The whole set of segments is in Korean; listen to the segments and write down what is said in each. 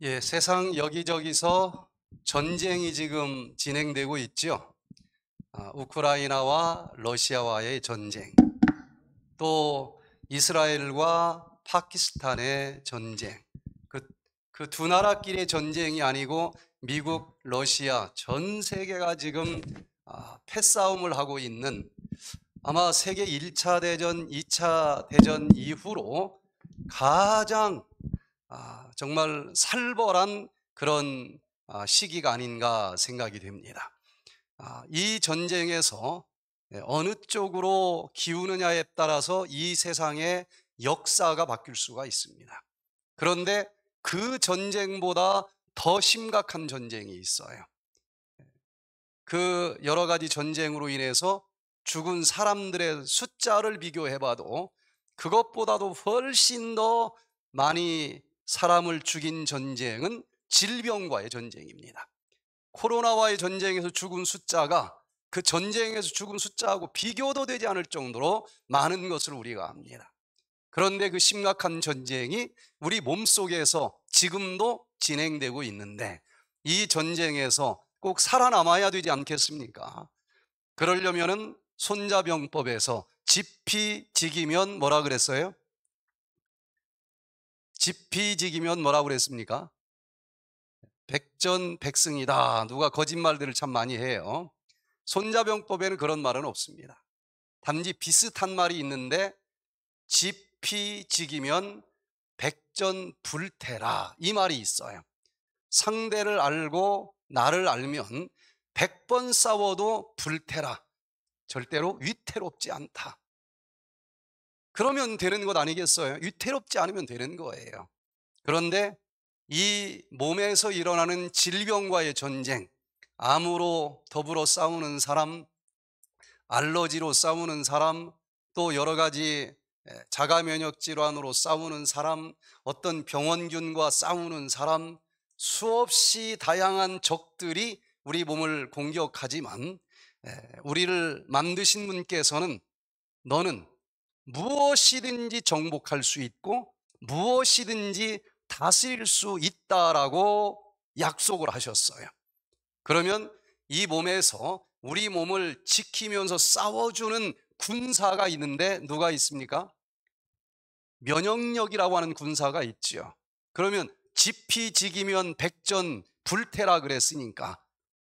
예, 세상 여기저기서 전쟁이 지금 진행되고 있죠. 아, 우크라이나와 러시아와의 전쟁, 또 이스라엘과 파키스탄의 전쟁, 그, 그두 나라끼리의 전쟁이 아니고 미국, 러시아, 전 세계가 지금 아, 패싸움을 하고 있는 아마 세계 1차 대전, 2차 대전 이후로 가장 아, 정말 살벌한 그런 아, 시기가 아닌가 생각이 됩니다. 아, 이 전쟁에서 예, 어느 쪽으로 기우느냐에 따라서 이 세상의 역사가 바뀔 수가 있습니다. 그런데 그 전쟁보다 더 심각한 전쟁이 있어요. 그 여러 가지 전쟁으로 인해서 죽은 사람들의 숫자를 비교해 봐도 그것보다도 훨씬 더 많이 사람을 죽인 전쟁은 질병과의 전쟁입니다. 코로나와의 전쟁에서 죽은 숫자가 그 전쟁에서 죽은 숫자하고 비교도 되지 않을 정도로 많은 것을 우리가 압니다. 그런데 그 심각한 전쟁이 우리 몸속에서 지금도 진행되고 있는데 이 전쟁에서 꼭 살아남아야 되지 않겠습니까? 그러려면은 손자병법에서 지피 지기면 뭐라 그랬어요? 지피지기면 뭐라고 그랬습니까? 백전백승이다. 누가 거짓말들을 참 많이 해요. 손자병법에는 그런 말은 없습니다. 단지 비슷한 말이 있는데 지피지기면 백전불태라 이 말이 있어요. 상대를 알고 나를 알면 백번 싸워도 불태라 절대로 위태롭지 않다. 그러면 되는 것 아니겠어요? 위태롭지 않으면 되는 거예요. 그런데 이 몸에서 일어나는 질병과의 전쟁, 암으로 더불어 싸우는 사람, 알러지로 싸우는 사람, 또 여러 가지 자가 면역 질환으로 싸우는 사람, 어떤 병원균과 싸우는 사람, 수없이 다양한 적들이 우리 몸을 공격하지만 우리를 만드신 분께서는 너는 무엇이든지 정복할 수 있고 무엇이든지 다스릴 수 있다라고 약속을 하셨어요. 그러면 이 몸에서 우리 몸을 지키면서 싸워주는 군사가 있는데 누가 있습니까? 면역력이라고 하는 군사가 있지요. 그러면 지피지기면 백전 불태라 그랬으니까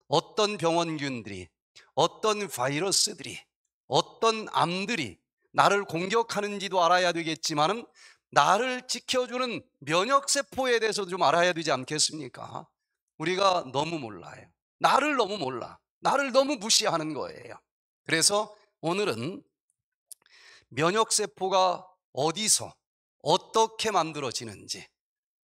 어떤 병원균들이 어떤 바이러스들이 어떤 암들이 나를 공격하는지도 알아야 되겠지만 나를 지켜주는 면역세포에 대해서도 좀 알아야 되지 않겠습니까? 우리가 너무 몰라요. 나를 너무 몰라. 나를 너무 무시하는 거예요. 그래서 오늘은 면역세포가 어디서 어떻게 만들어지는지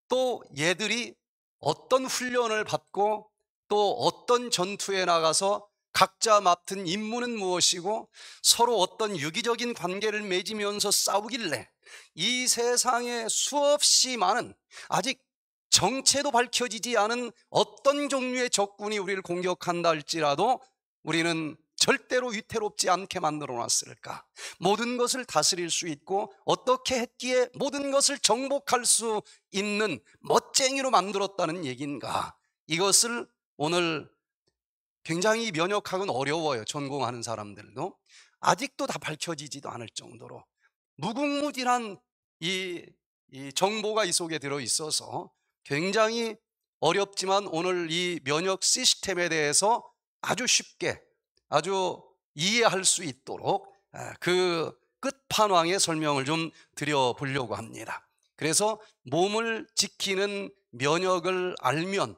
또 얘들이 어떤 훈련을 받고 또 어떤 전투에 나가서 각자 맡은 임무는 무엇이고 서로 어떤 유기적인 관계를 맺으면서 싸우길래 이 세상에 수없이 많은 아직 정체도 밝혀지지 않은 어떤 종류의 적군이 우리를 공격한다 할지라도 우리는 절대로 위태롭지 않게 만들어 놨을까? 모든 것을 다스릴 수 있고 어떻게 했기에 모든 것을 정복할 수 있는 멋쟁이로 만들었다는 얘기인가? 이것을 오늘 굉장히 면역학은 어려워요. 전공하는 사람들도. 아직도 다 밝혀지지도 않을 정도로 무궁무진한 이, 이 정보가 이 속에 들어 있어서 굉장히 어렵지만 오늘 이 면역 시스템에 대해서 아주 쉽게 아주 이해할 수 있도록 아, 그 끝판왕의 설명을 좀 드려보려고 합니다. 그래서 몸을 지키는 면역을 알면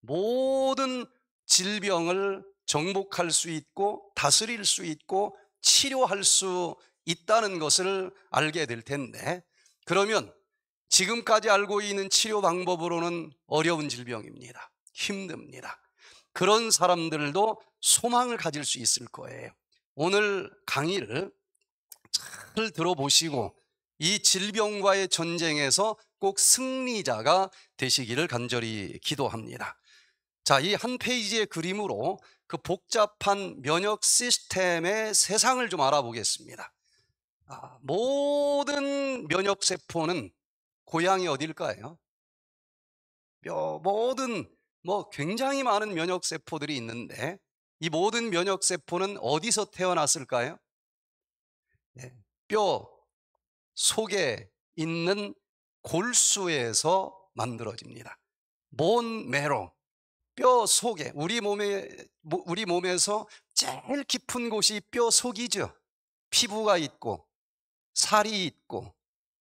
모든 질병을 정복할 수 있고 다스릴 수 있고 치료할 수 있다는 것을 알게 될 텐데 그러면 지금까지 알고 있는 치료 방법으로는 어려운 질병입니다. 힘듭니다. 그런 사람들도 소망을 가질 수 있을 거예요. 오늘 강의를 잘 들어보시고 이 질병과의 전쟁에서 꼭 승리자가 되시기를 간절히 기도합니다. 자, 이 한 페이지의 그림으로 그 복잡한 면역 시스템의 세상을 좀 알아보겠습니다. 아, 모든 면역 세포는 고향이 어딜까요? 모든 뭐 굉장히 많은 면역 세포들이 있는데 이 모든 면역 세포는 어디서 태어났을까요? 네, 뼈 속에 있는 골수에서 만들어집니다. 몬 메로 뼈 속에 우리 몸에 뭐, 우리 몸에서 제일 깊은 곳이 뼈 속이죠. 피부가 있고 살이 있고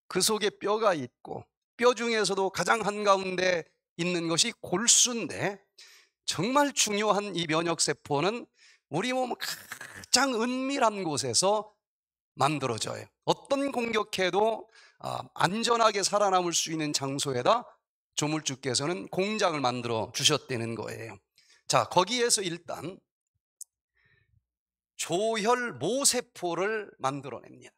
그 속에 뼈가 있고 뼈 중에서도 가장 한가운데 있는 것이 골수인데 정말 중요한 이 면역 세포는 우리 몸 가장 은밀한 곳에서 만들어져요. 어떤 공격해도 아, 안전하게 살아남을 수 있는 장소에다 조물주께서는 공장을 만들어 주셨다는 거예요. 자, 거기에서 일단 조혈 모세포를 만들어냅니다.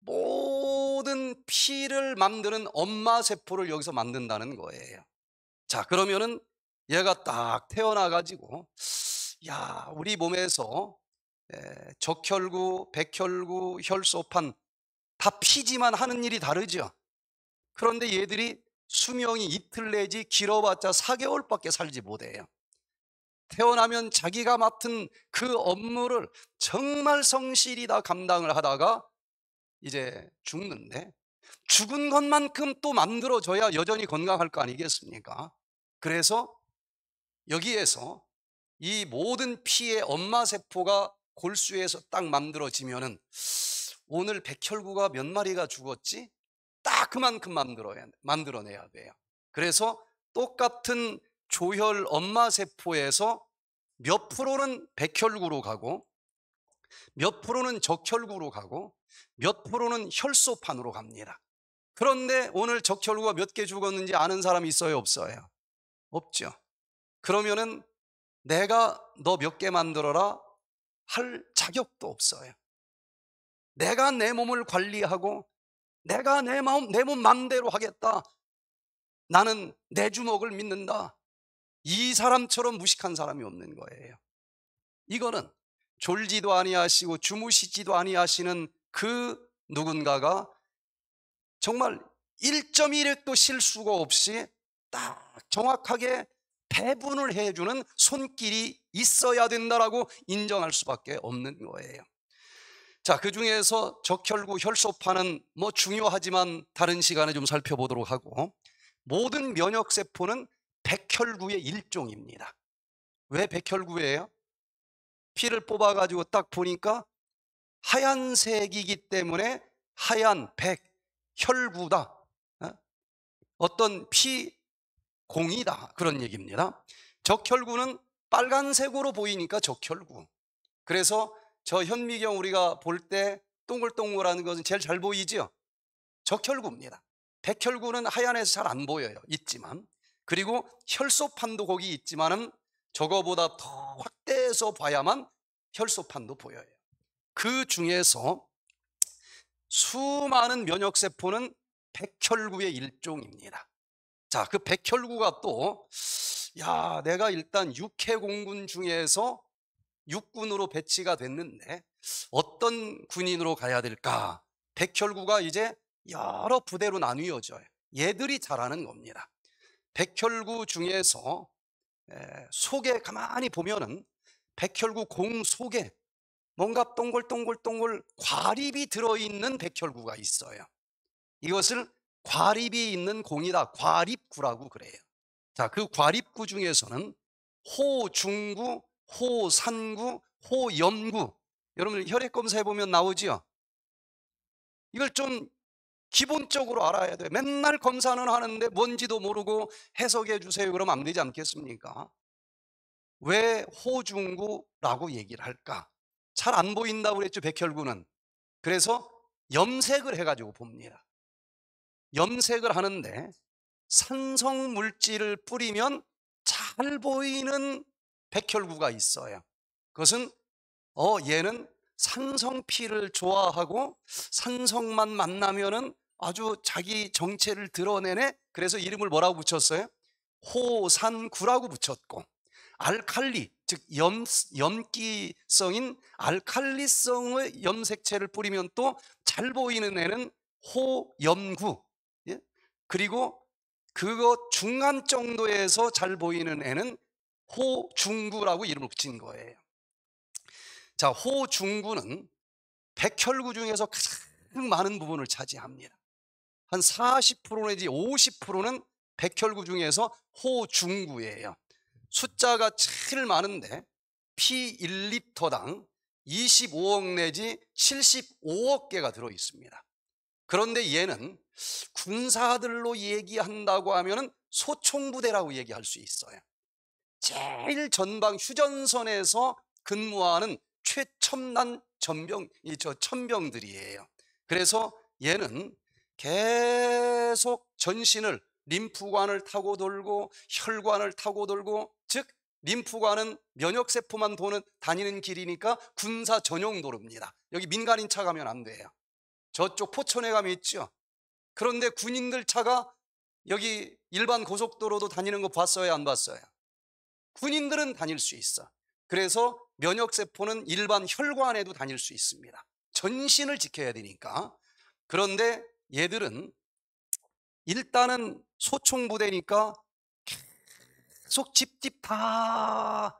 모든 피를 만드는 엄마 세포를 여기서 만든다는 거예요. 자, 그러면은 얘가 딱 태어나가지고, 야, 우리 몸에서 적혈구, 백혈구, 혈소판 다 피지만 하는 일이 다르죠. 그런데 얘들이 수명이 이틀 내지 길어봤자 4개월밖에 살지 못해요. 태어나면 자기가 맡은 그 업무를 정말 성실히 다 감당을 하다가 이제 죽는데 죽은 것만큼 또 만들어져야 여전히 건강할 거 아니겠습니까? 그래서 여기에서 이 모든 피의 엄마 세포가 골수에서 딱 만들어지면은 오늘 백혈구가 몇 마리가 죽었지? 그만큼 만들어내야 돼요. 그래서 똑같은 조혈 엄마 세포에서 몇 프로는 백혈구로 가고 몇 프로는 적혈구로 가고 몇 프로는 혈소판으로 갑니다. 그런데 오늘 적혈구가 몇 개 죽었는지 아는 사람이 있어요, 없어요? 없죠. 그러면은 내가 너 몇 개 만들어라 할 자격도 없어요. 내가 내 몸을 관리하고 내가 내 마음, 내 몸 맘대로 하겠다. 나는 내 주먹을 믿는다. 이 사람처럼 무식한 사람이 없는 거예요. 이거는 졸지도 아니하시고 주무시지도 아니하시는 그 누군가가 정말 1.1획도 실수가 없이 딱 정확하게 배분을 해주는 손길이 있어야 된다라고 인정할 수밖에 없는 거예요. 자, 그 중에서 적혈구 혈소판은 뭐 중요하지만 다른 시간에 좀 살펴보도록 하고 모든 면역세포는 백혈구의 일종입니다. 왜 백혈구예요? 피를 뽑아가지고 딱 보니까 하얀색이기 때문에 하얀 백혈구다. 어? 어떤 피공이다. 그런 얘기입니다. 적혈구는 빨간색으로 보이니까 적혈구. 그래서 저 현미경 우리가 볼 때동글동글한 것은 제일 잘보이죠 적혈구입니다. 백혈구는 하얀에서 잘 안 보여요. 있지만. 그리고 혈소판도 거기 있지만은 저거보다 더 확대해서 봐야만 혈소판도 보여요. 그 중에서 수많은 면역세포는 백혈구의 일종입니다. 자, 그 백혈구가 또, 야, 내가 일단 육해공군 중에서 육군으로 배치가 됐는데 어떤 군인으로 가야 될까? 백혈구가 이제 여러 부대로 나뉘어져요. 얘들이 잘하는 겁니다. 백혈구 중에서 속에 가만히 보면은 백혈구 공 속에 뭔가 동글동글동글 과립이 들어있는 백혈구가 있어요. 이것을 과립이 있는 공이다. 과립구라고 그래요. 자, 그 과립구 중에서는 호, 중구, 호산구, 호염구. 여러분 혈액 검사해 보면 나오지요. 이걸 좀 기본적으로 알아야 돼. 맨날 검사는 하는데 뭔지도 모르고 해석해 주세요. 그러면 안 되지 않겠습니까? 왜 호중구라고 얘기를 할까? 잘 안 보인다고 그랬죠, 백혈구는. 그래서 염색을 해가지고 봅니다. 염색을 하는데 산성 물질을 뿌리면 잘 보이는 백혈구가 있어요. 그것은 어 얘는 산성피를 좋아하고 산성만 만나면은 아주 자기 정체를 드러내네. 그래서 이름을 뭐라고 붙였어요? 호산구라고 붙였고 알칼리 즉 염, 염기성인 알칼리성의 염색체를 뿌리면 또 잘 보이는 애는 호염구 예? 그리고 그거 중간 정도에서 잘 보이는 애는 호중구라고 이름을 붙인 거예요. 자, 호중구는 백혈구 중에서 가장 많은 부분을 차지합니다. 한 40% 내지 50%는 백혈구 중에서 호중구예요. 숫자가 제일 많은데 p 1리터당 25억 내지 75억 개가 들어 있습니다. 그런데 얘는 군사들로 얘기한다고 하면은 소총부대라고 얘기할 수 있어요. 제일 전방 휴전선에서 근무하는 최첨단 전병, 이저 천병들이에요. 그래서 얘는 계속 전신을 림프관을 타고 돌고 혈관을 타고 돌고 즉 림프관은 면역세포만 도는 다니는 길이니까 군사 전용 도로입니다. 여기 민간인 차 가면 안 돼요. 저쪽 포천에 가면 있죠. 그런데 군인들 차가 여기 일반 고속도로도 다니는 거 봤어요? 안 봤어요? 군인들은 다닐 수 있어. 그래서 면역세포는 일반 혈관에도 다닐 수 있습니다. 전신을 지켜야 되니까. 그런데 얘들은 일단은 소총부대니까 계속 집집 다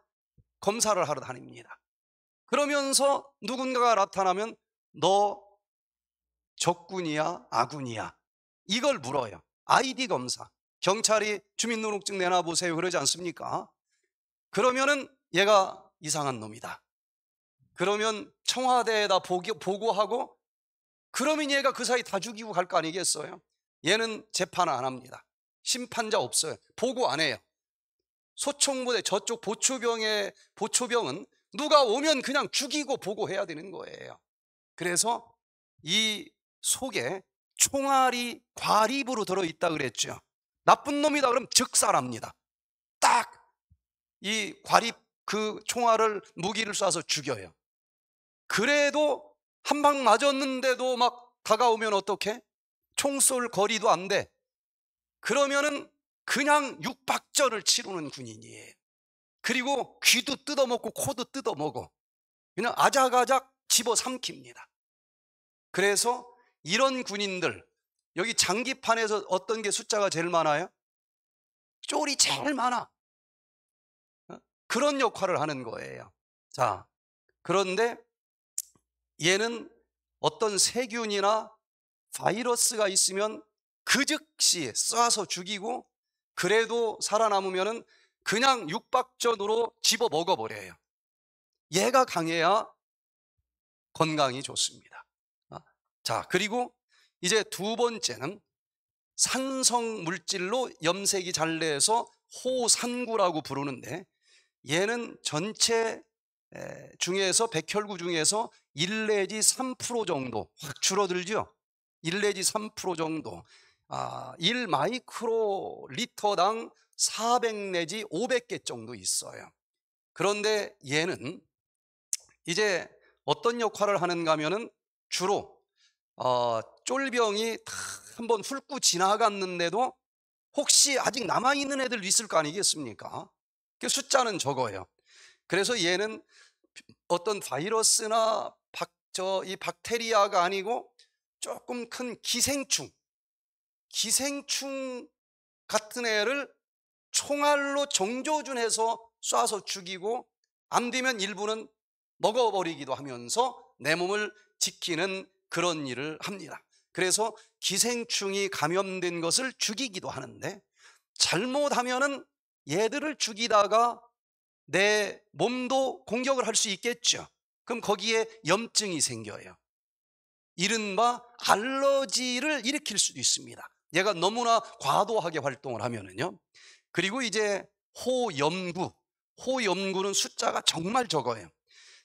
검사를 하러 다닙니다. 그러면서 누군가가 나타나면 너 적군이야 아군이야 이걸 물어요. 아이디 검사. 경찰이 주민등록증 내놔보세요 그러지 않습니까? 그러면은 얘가 이상한 놈이다. 그러면 청와대에다 보고하고 그러면 얘가 그 사이 다 죽이고 갈 거 아니겠어요? 얘는 재판 안 합니다. 심판자 없어요. 보고 안 해요. 소총부대 저쪽 보초병의 보초병은 누가 오면 그냥 죽이고 보고해야 되는 거예요. 그래서 이 속에 총알이 과립으로 들어있다 그랬죠. 나쁜 놈이다 그럼 즉살합니다. 이 과립 그 총알을 무기를 쏴서 죽여요. 그래도 한 방 맞았는데도 막 다가오면 어떻게? 총쏠 거리도 안 돼. 그러면은 그냥 육박전을 치르는 군인이에요. 그리고 귀도 뜯어먹고 코도 뜯어먹어. 그냥 아작아작 집어삼킵니다. 그래서 이런 군인들 여기 장기판에서 어떤 게 숫자가 제일 많아요? 쫄이 제일 많아. 그런 역할을 하는 거예요. 자, 그런데 얘는 어떤 세균이나 바이러스가 있으면 그 즉시 쏴서 죽이고 그래도 살아남으면 그냥 육박전으로 집어 먹어버려요. 얘가 강해야 건강이 좋습니다. 어, 자, 그리고 이제 두 번째는 산성 물질로 염색이 잘 내서 호산구라고 부르는데 얘는 전체 중에서 백혈구 중에서 1 내지 3% 정도 확 줄어들죠. 1 내지 3% 정도. 아, 1 마이크로 리터당 400 내지 500개 정도 있어요. 그런데 얘는 이제 어떤 역할을 하는가 하면은 주로 어, 쫄병이 한번 훑고 지나갔는데도 혹시 아직 남아있는 애들 있을 거 아니겠습니까? 그 숫자는 적어요. 그래서 얘는 어떤 바이러스나 박, 저 이 박테리아가 아니고 조금 큰 기생충, 기생충 같은 애를 총알로 정조준해서 쏴서 죽이고 안 되면 일부는 먹어버리기도 하면서 내 몸을 지키는 그런 일을 합니다. 그래서 기생충이 감염된 것을 죽이기도 하는데 잘못하면은 얘들을 죽이다가 내 몸도 공격을 할 수 있겠죠. 그럼 거기에 염증이 생겨요. 이른바 알러지를 일으킬 수도 있습니다. 얘가 너무나 과도하게 활동을 하면은요. 그리고 이제 호염구. 호염구는 숫자가 정말 적어요.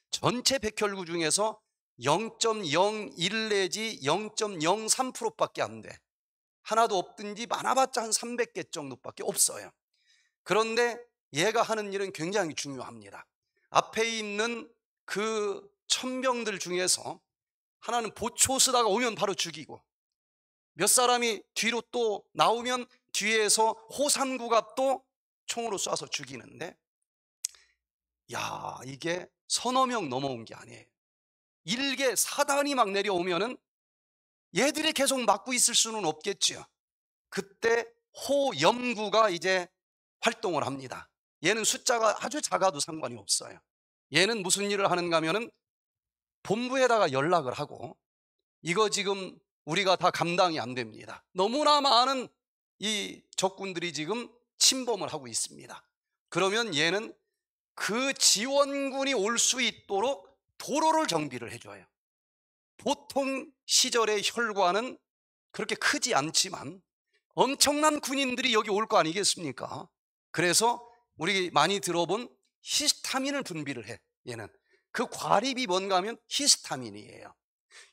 전체 백혈구 중에서 0.01 내지 0.03%밖에 안 돼. 하나도 없든지 많아봤자 한 300개 정도밖에 없어요. 그런데 얘가 하는 일은 굉장히 중요합니다. 앞에 있는 그 천병들 중에서 하나는 보초 쓰다가 오면 바로 죽이고 몇 사람이 뒤로 또 나오면 뒤에서 호산구가 또 총으로 쏴서 죽이는데 야 이게 서너 명 넘어온 게 아니에요. 일개 사단이 막 내려오면은 얘들이 계속 막고 있을 수는 없겠지요. 그때 호염구가 이제 활동을 합니다. 얘는 숫자가 아주 작아도 상관이 없어요. 얘는 무슨 일을 하는가 하면은 본부에다가 연락을 하고 이거 지금 우리가 다 감당이 안 됩니다. 너무나 많은 이 적군들이 지금 침범을 하고 있습니다. 그러면 얘는 그 지원군이 올 수 있도록 도로를 정비를 해줘요. 보통 시절의 혈관은 그렇게 크지 않지만 엄청난 군인들이 여기 올 거 아니겠습니까? 그래서 우리 많이 들어본 히스타민을 분비를 해. 얘는 그 과립이 뭔가 하면 히스타민이에요.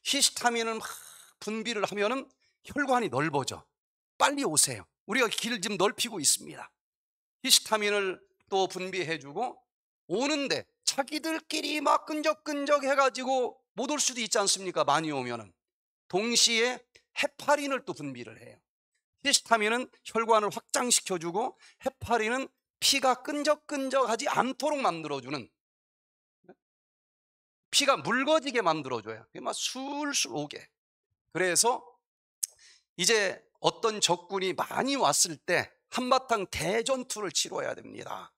히스타민을 막 분비를 하면은 혈관이 넓어져. 빨리 오세요. 우리가 길을 지금 넓히고 있습니다. 히스타민을 또 분비해주고 오는데 자기들끼리 막 끈적끈적 해가지고 못 올 수도 있지 않습니까? 많이 오면은 동시에 헤파린을 또 분비를 해요. 히스타민은 혈관을 확장시켜주고 헤파리는 피가 끈적끈적하지 않도록 만들어주는 네? 피가 묽어지게 만들어줘요. 막 술술 오게. 그래서 이제 어떤 적군이 많이 왔을 때 한바탕 대전투를 치러야 됩니다.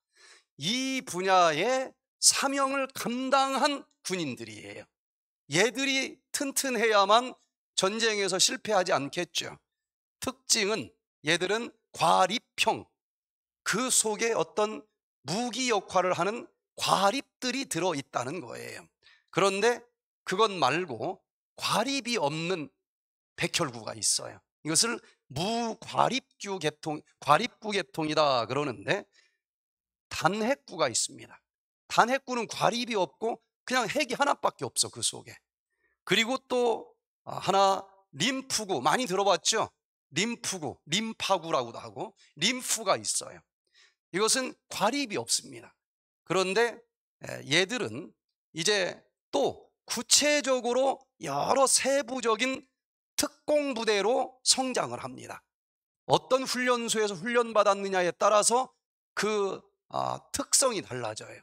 이 분야의 사명을 감당한 군인들이에요. 얘들이 튼튼해야만 전쟁에서 실패하지 않겠죠. 특징은 얘들은 과립형 그 속에 어떤 무기 역할을 하는 과립들이 들어 있다는 거예요. 그런데 그것 말고 과립이 없는 백혈구가 있어요. 이것을 무과립구 계통, 과립구 계통이다 그러는데 단핵구가 있습니다. 단핵구는 과립이 없고 그냥 핵이 하나밖에 없어 그 속에. 그리고 또 아, 하나 림프구 많이 들어봤죠? 림프구, 림파구라고도 하고 림프가 있어요. 이것은 과립이 없습니다. 그런데 얘들은 이제 또 구체적으로 여러 세부적인 특공부대로 성장을 합니다. 어떤 훈련소에서 훈련받았느냐에 따라서 그 아, 특성이 달라져요.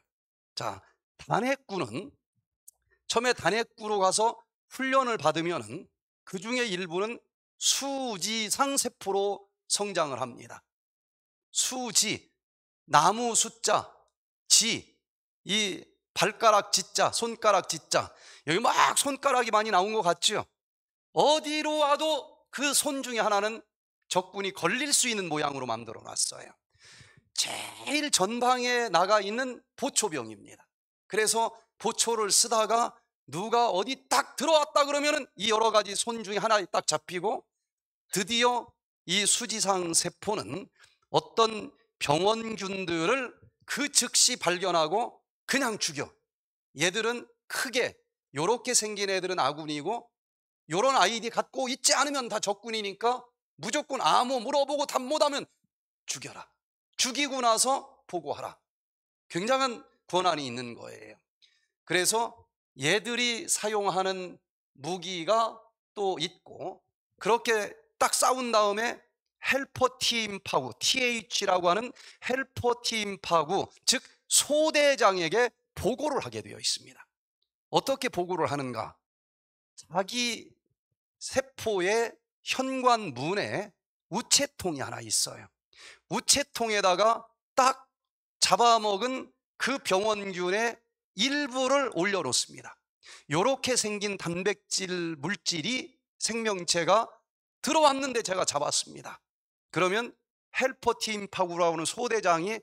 자, 단핵군은 처음에 단핵구로 가서 훈련을 받으면 그 중에 일부는 수지상 세포로 성장을 합니다. 수지, 나무 숫자, 지, 이 발가락 짓자 손가락 짓자 여기 막 손가락이 많이 나온 것 같죠? 어디로 와도 그 손 중에 하나는 적군이 걸릴 수 있는 모양으로 만들어 놨어요. 제일 전방에 나가 있는 보초병입니다. 그래서 보초를 쓰다가 누가 어디 딱 들어왔다 그러면이 여러 가지 손 중에 하나 딱 잡히고 드디어 이 수지상 세포는 어떤 병원균들을 그 즉시 발견하고 그냥 죽여. 얘들은 크게 요렇게 생긴 애들은 아군이고 요런 아이디 갖고 있지 않으면 다 적군이니까 무조건 아무 물어보고 답 못하면 죽여라. 죽이고 나서 보고하라. 굉장한 권한이 있는 거예요. 그래서 얘들이 사용하는 무기가 또 있고 그렇게 딱 싸운 다음에 헬퍼팀파구, TH라고 하는 헬퍼팀파구, 즉 소대장에게 보고를 하게 되어 있습니다. 어떻게 보고를 하는가? 자기 세포의 현관문에 우체통이 하나 있어요. 우체통에다가 딱 잡아먹은 그 병원균의 일부를 올려놓습니다. 이렇게 생긴 단백질 물질이 생명체가 들어왔는데 제가 잡았습니다. 그러면 헬퍼팀 파구라고 하는 소대장이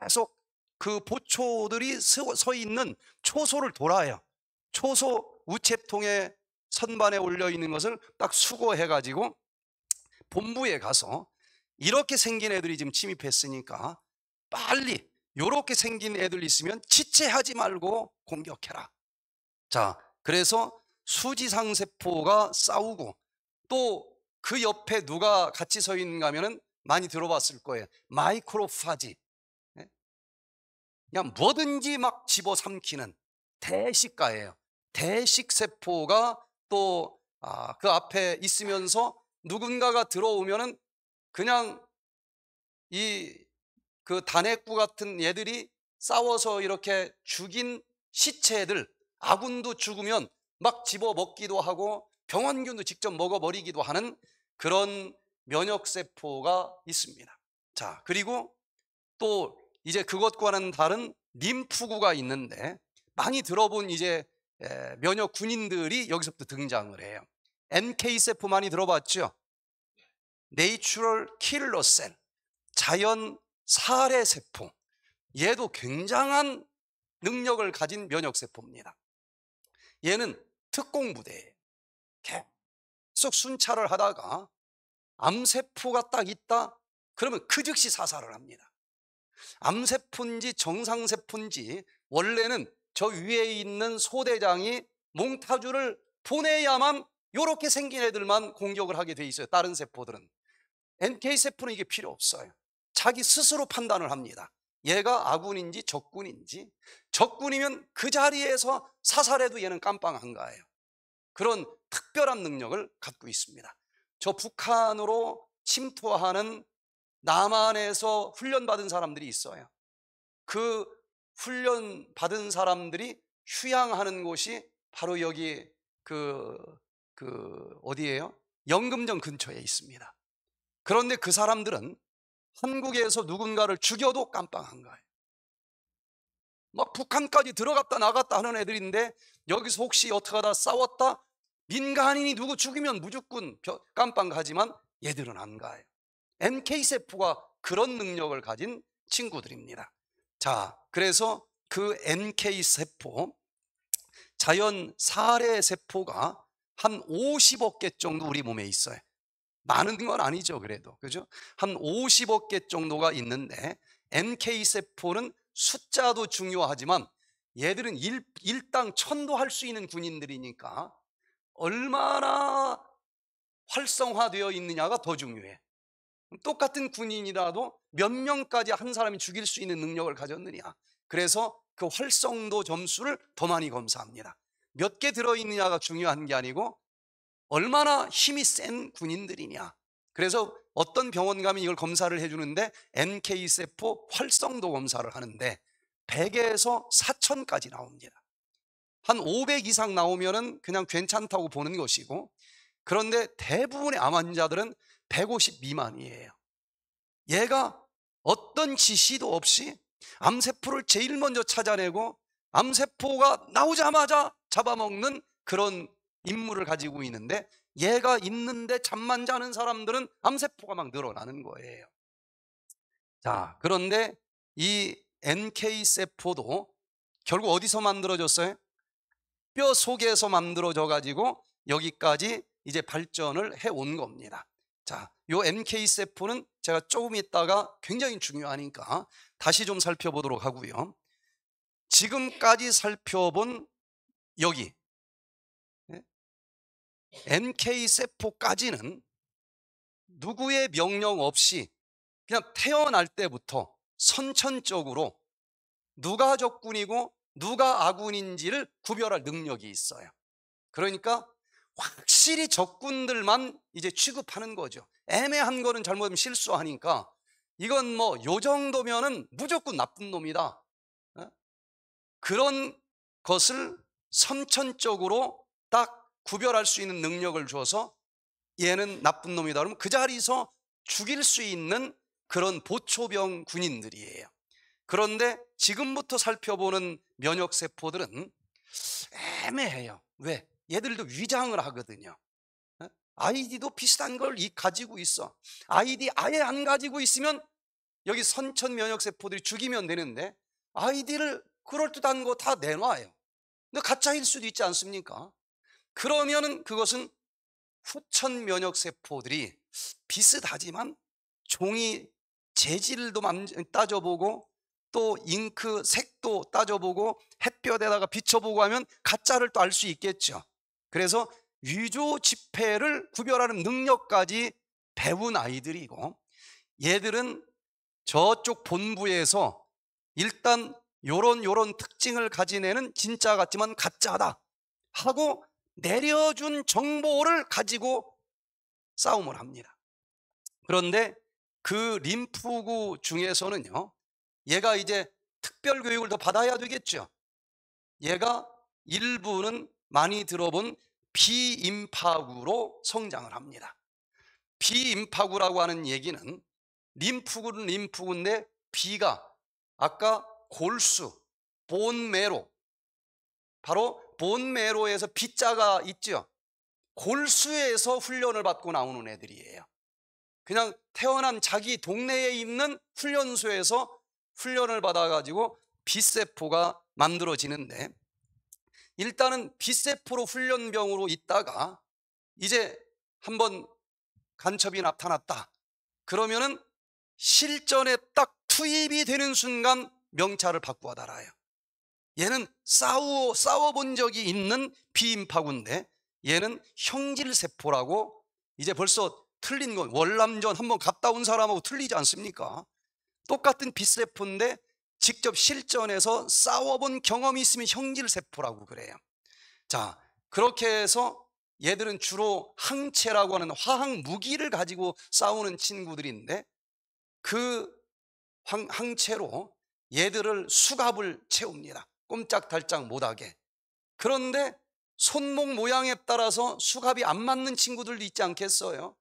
계속 그 보초들이 서 있는 초소를 돌아요. 초소 우체통에 선반에 올려 있는 것을 딱 수거해 가지고 본부에 가서 이렇게 생긴 애들이 지금 침입했으니까 빨리 요렇게 생긴 애들 있으면 지체하지 말고 공격해라. 자, 그래서 수지상세포가 싸우고 또그 옆에 누가 같이 서 있는가 하면은 많이 들어봤을 거예요. 마이크로파지. 예? 그냥 뭐든지 막 집어삼키는 대식가예요. 대식세포가 또그 아, 그 앞에 있으면서 누군가가 들어오면은 그냥 이 그 단핵구 같은 얘들이 싸워서 이렇게 죽인 시체들 아군도 죽으면 막 집어 먹기도 하고 병원균도 직접 먹어버리기도 하는 그런 면역세포가 있습니다. 자, 그리고 또 이제 그것과는 다른 림프구가 있는데 많이 들어본 이제 면역 군인들이 여기서부터 등장을 해요. NK세포 많이 들어봤죠? 네이츄럴 킬러셀, 자연 사례세포. 얘도 굉장한 능력을 가진 면역세포입니다. 얘는 특공부대예 쑥 순찰을 하다가 암세포가 딱 있다? 그러면 그 즉시 사살을 합니다. 암세포인지 정상세포인지 원래는 저 위에 있는 소대장이 몽타주를 보내야만 이렇게 생긴 애들만 공격을 하게 돼 있어요. 다른 세포들은. NK세포는 이게 필요 없어요. 자기 스스로 판단을 합니다. 얘가 아군인지 적군인지 적군이면 그 자리에서 사살해도 얘는 깜빵한 거예요. 그런 특별한 능력을 갖고 있습니다. 저 북한으로 침투하는 남한에서 훈련받은 사람들이 있어요. 그 훈련받은 사람들이 휴양하는 곳이 바로 여기 그, 그, 어디예요? 연금정 근처에 있습니다. 그런데 그 사람들은 한국에서 누군가를 죽여도 깜빵한 거예요. 막 북한까지 들어갔다 나갔다 하는 애들인데 여기서 혹시 어떻게 하다 싸웠다? 민간인이 누구 죽이면 무조건 깜빵 가지만 얘들은 안 가요. n k 세포가 그런 능력을 가진 친구들입니다. 자, 그래서 그 NK세포, 자연 사례세포가 한 50억 개 정도 우리 몸에 있어요. 많은 건 아니죠, 그래도. 그죠? 한 50억 개 정도가 있는데, NK세포는 숫자도 중요하지만, 얘들은 일, 일당 천도 할 수 있는 군인들이니까 얼마나 활성화되어 있느냐가 더 중요해. 똑같은 군인이라도 몇 명까지 한 사람이 죽일 수 있는 능력을 가졌느냐. 그래서 그 활성도 점수를 더 많이 검사합니다. 몇 개 들어있느냐가 중요한 게 아니고 얼마나 힘이 센 군인들이냐. 그래서 어떤 병원 가면 이걸 검사를 해주는데 NK세포 활성도 검사를 하는데 100에서 4000까지 나옵니다. 한500 이상 나오면은 그냥 괜찮다고 보는 것이고 그런데 대부분의 암 환자들은 150 미만이에요. 얘가 어떤 지시도 없이 암세포를 제일 먼저 찾아내고 암세포가 나오자마자 잡아먹는 그런 임무를 가지고 있는데 얘가 있는데 잠만 자는 사람들은 암세포가 막 늘어나는 거예요. 자, 그런데 이 NK세포도 결국 어디서 만들어졌어요? 뼈 속에서 만들어져 가지고 여기까지 이제 발전을 해온 겁니다. 자, 요 MK세포는 제가 조금 있다가 굉장히 중요하니까 다시 좀 살펴보도록 하고요. 지금까지 살펴본 여기 MK세포까지는 예? 누구의 명령 없이 그냥 태어날 때부터 선천적으로 누가 적군이고 누가 아군인지를 구별할 능력이 있어요. 그러니까 확실히 적군들만 이제 취급하는 거죠. 애매한 거는 잘못하면 실수하니까 이건 뭐 요 정도면은 무조건 나쁜 놈이다. 어? 그런 것을 선천적으로 딱 구별할 수 있는 능력을 줘서 얘는 나쁜 놈이다. 그러면 그 자리에서 죽일 수 있는 그런 보초병 군인들이에요. 그런데 지금부터 살펴보는 면역 세포들은 애매해요. 왜? 얘들도 위장을 하거든요. 어? 아이디도 비슷한 걸 가지고 있어. 아이디 아예 안 가지고 있으면 여기 선천 면역 세포들이 죽이면 되는데 아이디를 그럴듯한 거 다 내놔요. 근데 가짜일 수도 있지 않습니까? 그러면은 그것은 후천 면역 세포들이 비슷하지만 종이 재질도 따져보고 또 잉크 색도 따져보고 햇볕에다가 비춰보고 하면 가짜를 또 알 수 있겠죠. 그래서 위조 지폐를 구별하는 능력까지 배운 아이들이고 얘들은 저쪽 본부에서 일단 요런 요런 특징을 가진 애는 진짜 같지만 가짜다 하고 내려준 정보를 가지고 싸움을 합니다. 그런데 그 림프구 중에서는요. 얘가 이제 특별 교육을 더 받아야 되겠죠. 얘가 일부는 많이 들어본 비임파구로 성장을 합니다. 비임파구라고 하는 얘기는 림프구는 림프구인데 비가 아까 골수, 본메로 바로 본메로에서 비자가 있죠. 골수에서 훈련을 받고 나오는 애들이에요. 그냥 태어난 자기 동네에 있는 훈련소에서 훈련을 받아가지고 B세포가 만들어지는데 일단은 B세포로 훈련병으로 있다가 이제 한번 간첩이 나타났다. 그러면은 실전에 딱 투입이 되는 순간 명찰을 바꾸어 달아요. 얘는 싸워, 싸워본 적이 있는 비인파군데 얘는 형질세포라고 이제 벌써 틀린 건 월남전 한번 갔다 온 사람하고 틀리지 않습니까? 똑같은 빛세포인데 직접 실전에서 싸워본 경험이 있으면 형질세포라고 그래요. 자, 그렇게 해서 얘들은 주로 항체라고 하는 화학 무기를 가지고 싸우는 친구들인데 그 항체로 얘들을 수갑을 채웁니다. 꼼짝달짝 못하게. 그런데 손목 모양에 따라서 수갑이 안 맞는 친구들도 있지 않겠어요?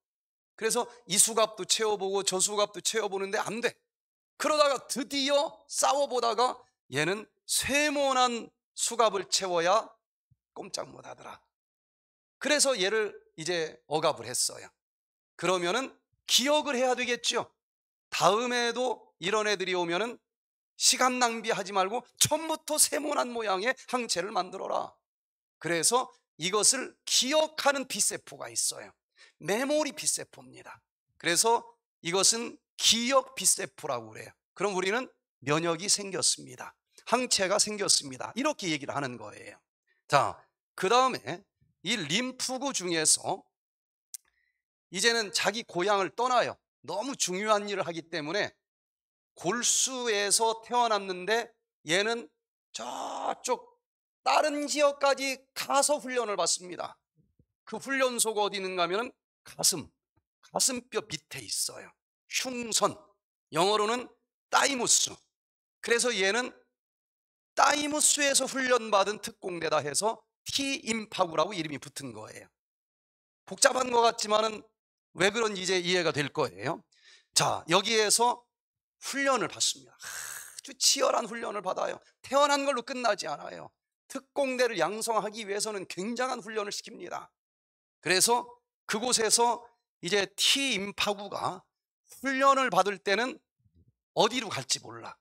그래서 이 수갑도 채워보고 저 수갑도 채워보는데 안 돼. 그러다가 드디어 싸워보다가 얘는 세모난 수갑을 채워야 꼼짝 못하더라. 그래서 얘를 이제 억압을 했어요. 그러면은 기억을 해야 되겠죠. 다음에도 이런 애들이 오면은 시간 낭비하지 말고 처음부터 세모난 모양의 항체를 만들어라. 그래서 이것을 기억하는 B세포가 있어요. 메모리 B세포입니다. 그래서 이것은 기역 비세포라고 그래요. 그럼 우리는 면역이 생겼습니다. 항체가 생겼습니다. 이렇게 얘기를 하는 거예요. 자, 그 다음에 이 림프구 중에서 이제는 자기 고향을 떠나요. 너무 중요한 일을 하기 때문에 골수에서 태어났는데 얘는 저쪽 다른 지역까지 가서 훈련을 받습니다. 그 훈련소가 어디 있는가 하면 가슴, 가슴뼈 밑에 있어요. 흉선, 영어로는 따이무스. 그래서 얘는 따이무스에서 훈련받은 특공대다 해서 티임파구라고 이름이 붙은 거예요. 복잡한 것 같지만은 왜 그런지 이제 이해가 될 거예요. 자, 여기에서 훈련을 받습니다. 아주 치열한 훈련을 받아요. 태어난 걸로 끝나지 않아요. 특공대를 양성하기 위해서는 굉장한 훈련을 시킵니다. 그래서 그곳에서 이제 티임파구가 훈련을 받을 때는 어디로 갈지 몰라.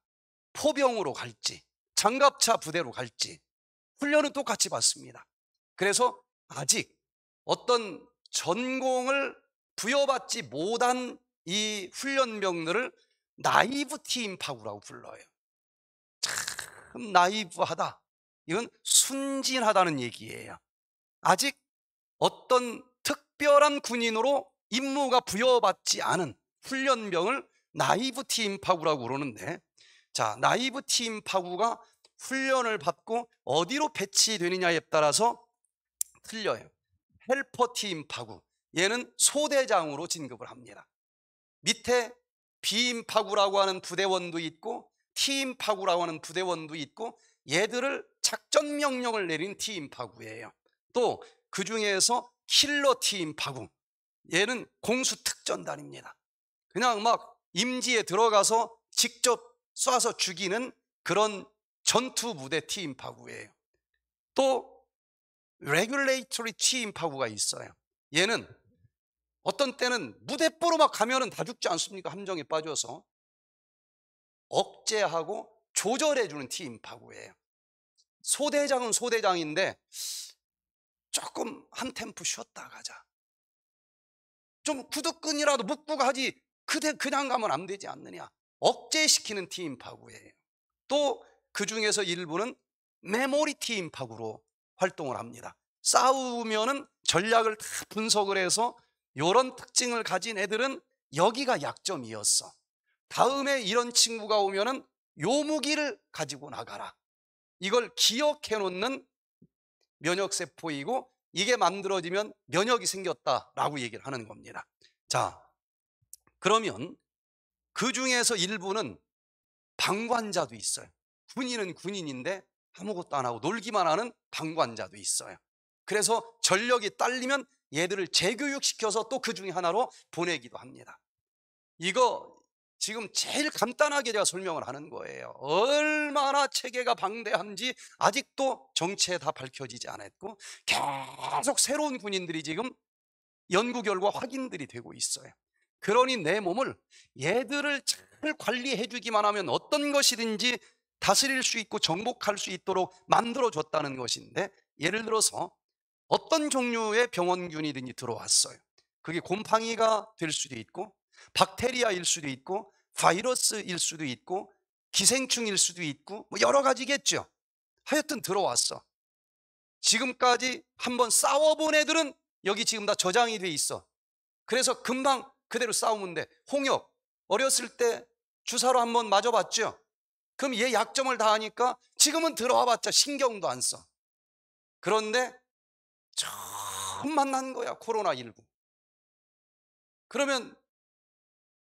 포병으로 갈지, 장갑차 부대로 갈지, 훈련은 똑같이 받습니다. 그래서 아직 어떤 전공을 부여받지 못한 이 훈련병들을 나이브티 임파구라고 불러요. 참 나이브하다. 이건 순진하다는 얘기예요. 아직 어떤 특별한 군인으로 임무가 부여받지 않은 훈련병을 나이브팀파구라고 그러는데 자나이브팀파구가 훈련을 받고 어디로 배치되느냐에 따라서 틀려요 헬퍼팀파구 얘는 소대장으로 진급을 합니다 밑에 비임파구라고 하는 부대원도 있고 팀파구라고 하는 부대원도 있고 얘들을 작전 명령을 내린 팀파구예요또 그 중에서 킬러 팀파구 얘는 공수특전단입니다 그냥 막 임지에 들어가서 직접 쏴서 죽이는 그런 전투 부대 티임 파구예요. 또 레귤레이터리 티임 파구가 있어요. 얘는 어떤 때는 무대뽀로 막 가면은 다 죽지 않습니까? 함정에 빠져서 억제하고 조절해 주는 팀파구예요 소대장은 소대장인데 조금 한템프 쉬었다 가자. 좀 구두끈이라도 묶고 가지 그대 그냥 가면 안 되지 않느냐. 억제시키는 티임파구예요. 또 그 중에서 일부는 메모리 티임파구로 활동을 합니다. 싸우면은 전략을 다 분석을 해서 이런 특징을 가진 애들은 여기가 약점이었어. 다음에 이런 친구가 오면은 요 무기를 가지고 나가라. 이걸 기억해 놓는 면역세포이고 이게 만들어지면 면역이 생겼다라고 얘기를 하는 겁니다. 자, 그러면 그 중에서 일부는 방관자도 있어요. 군인은 군인인데 아무것도 안 하고 놀기만 하는 방관자도 있어요. 그래서 전력이 딸리면 얘들을 재교육시켜서 또 그 중에 하나로 보내기도 합니다. 이거 지금 제일 간단하게 제가 설명을 하는 거예요. 얼마나 체계가 방대한지 아직도 정체에 다 밝혀지지 않았고 계속 새로운 군인들이 지금 연구 결과 확인들이 되고 있어요. 그러니 내 몸을 얘들을 잘 관리해 주기만 하면 어떤 것이든지 다스릴 수 있고 정복할 수 있도록 만들어 줬다는 것인데 예를 들어서 어떤 종류의 병원균이든지 들어왔어요. 그게 곰팡이가 될 수도 있고 박테리아일 수도 있고 바이러스일 수도 있고 기생충일 수도 있고 뭐 여러 가지겠죠. 하여튼 들어왔어. 지금까지 한번 싸워본 애들은 여기 지금 다 저장이 돼 있어. 그래서 금방 그대로 싸우면 돼. 홍역 어렸을 때 주사로 한번 맞아봤죠. 그럼 얘 약점을 다하니까 지금은 들어와봤자 신경도 안 써. 그런데 처음 만난 거야 코로나19 그러면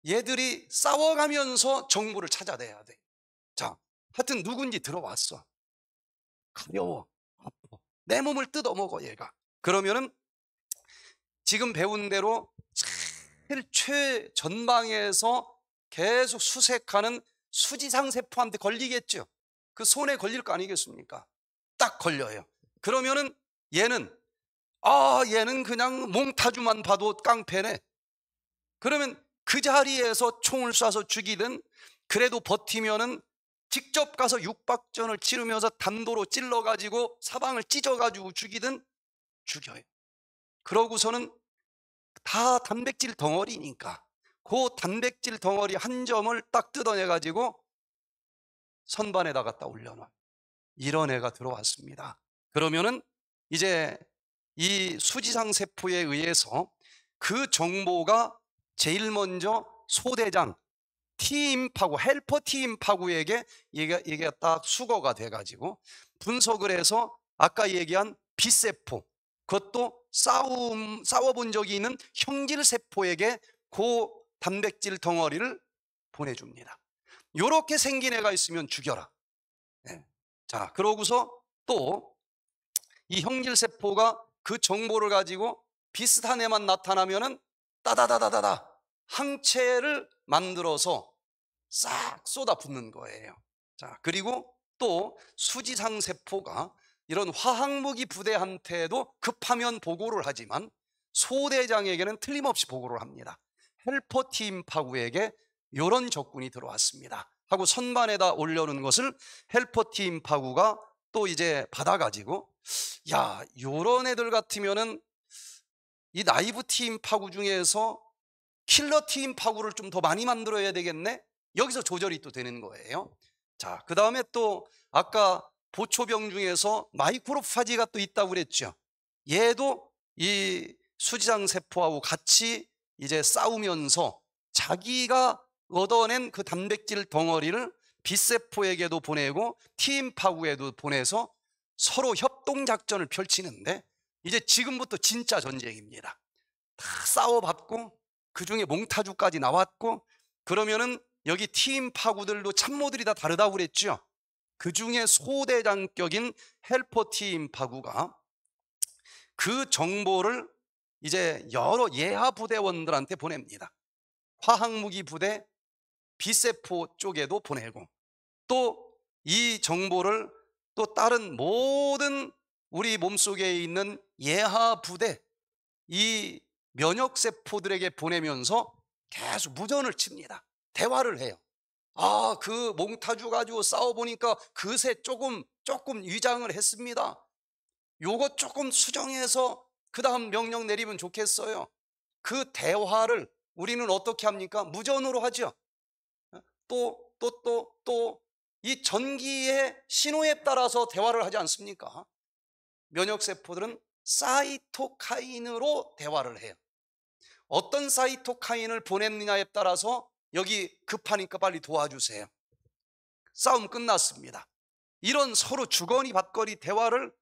얘들이 싸워가면서 정보를 찾아내야 돼 자, 하여튼 누군지 들어왔어 가려워, 내 몸을 뜯어먹어 얘가 그러면은 지금 배운 대로 참 최전방에서 계속 수색하는 수지상세포한테 걸리겠죠. 그 손에 걸릴 거 아니겠습니까? 딱 걸려요. 그러면은 얘는 아 얘는 그냥 몽타주만 봐도 깡패네. 그러면 그 자리에서 총을 쏴서 죽이든 그래도 버티면은 직접 가서 육박전을 치르면서 단도로 찔러가지고 사방을 찢어가지고 죽이든 죽여요. 그러고서는 다 단백질 덩어리니까 그 단백질 덩어리 한 점을 딱 뜯어내가지고 선반에다 갖다 올려놓은 이런 애가 들어왔습니다. 그러면은 이제 이 수지상 세포에 의해서 그 정보가 제일 먼저 소대장 임 파구 헬퍼 임 파구에게 얘가 얘가 딱 수거가 돼가지고 분석을 해서 아까 얘기한 B세포 그것도 싸움, 싸워본 적이 있는 형질세포에게 고 단백질 덩어리를 보내줍니다. 요렇게 생긴 애가 있으면 죽여라. 네. 자, 그러고서 또 이 형질세포가 그 정보를 가지고 비슷한 애만 나타나면은 따다다다다다 항체를 만들어서 싹 쏟아 붓는 거예요. 자, 그리고 또 수지상세포가 이런 화학무기 부대한테도 급하면 보고를 하지만 소대장에게는 틀림없이 보고를 합니다. 헬퍼팀 파구에게 이런 적군이 들어왔습니다. 하고 선반에다 올려놓은 것을 헬퍼팀 파구가 또 이제 받아가지고 야 요런 애들 같으면은 이 나이브 팀 파구 중에서 킬러 팀 파구를 좀 더 많이 만들어야 되겠네 여기서 조절이 또 되는 거예요 자그 다음에 또 아까 보초병 중에서 마이크로파지가 또 있다고 그랬죠. 얘도 이 수지장 세포하고 같이 이제 싸우면서 자기가 얻어낸 그 단백질 덩어리를 B세포에게도 보내고 T임파구에도 보내서 서로 협동작전을 펼치는데 이제 지금부터 진짜 전쟁입니다. 다 싸워봤고 그중에 몽타주까지 나왔고 그러면은 여기 T임파구들도 참모들이 다 다르다고 그랬죠. 그 중에 소대장격인 헬퍼팀 파구가 그 정보를 이제 여러 예하 부대원들한테 보냅니다. 화학무기 부대 비세포 쪽에도 보내고 또 이 정보를 또 다른 모든 우리 몸속에 있는 예하 부대 이 면역세포들에게 보내면서 계속 무전을 칩니다. 대화를 해요. 아, 그 몽타주 가지고 싸워보니까 그새 조금, 조금 위장을 했습니다. 요거 조금 수정해서 그 다음 명령 내리면 좋겠어요. 그 대화를 우리는 어떻게 합니까? 무전으로 하죠. 어? 또, 또, 또, 또, 이 전기의 신호에 따라서 대화를 하지 않습니까? 면역세포들은 사이토카인으로 대화를 해요. 어떤 사이토카인을 보냈느냐에 따라서 여기 급하니까 빨리 도와주세요. 싸움 끝났습니다. 이런 서로 주거니 받거니 대화를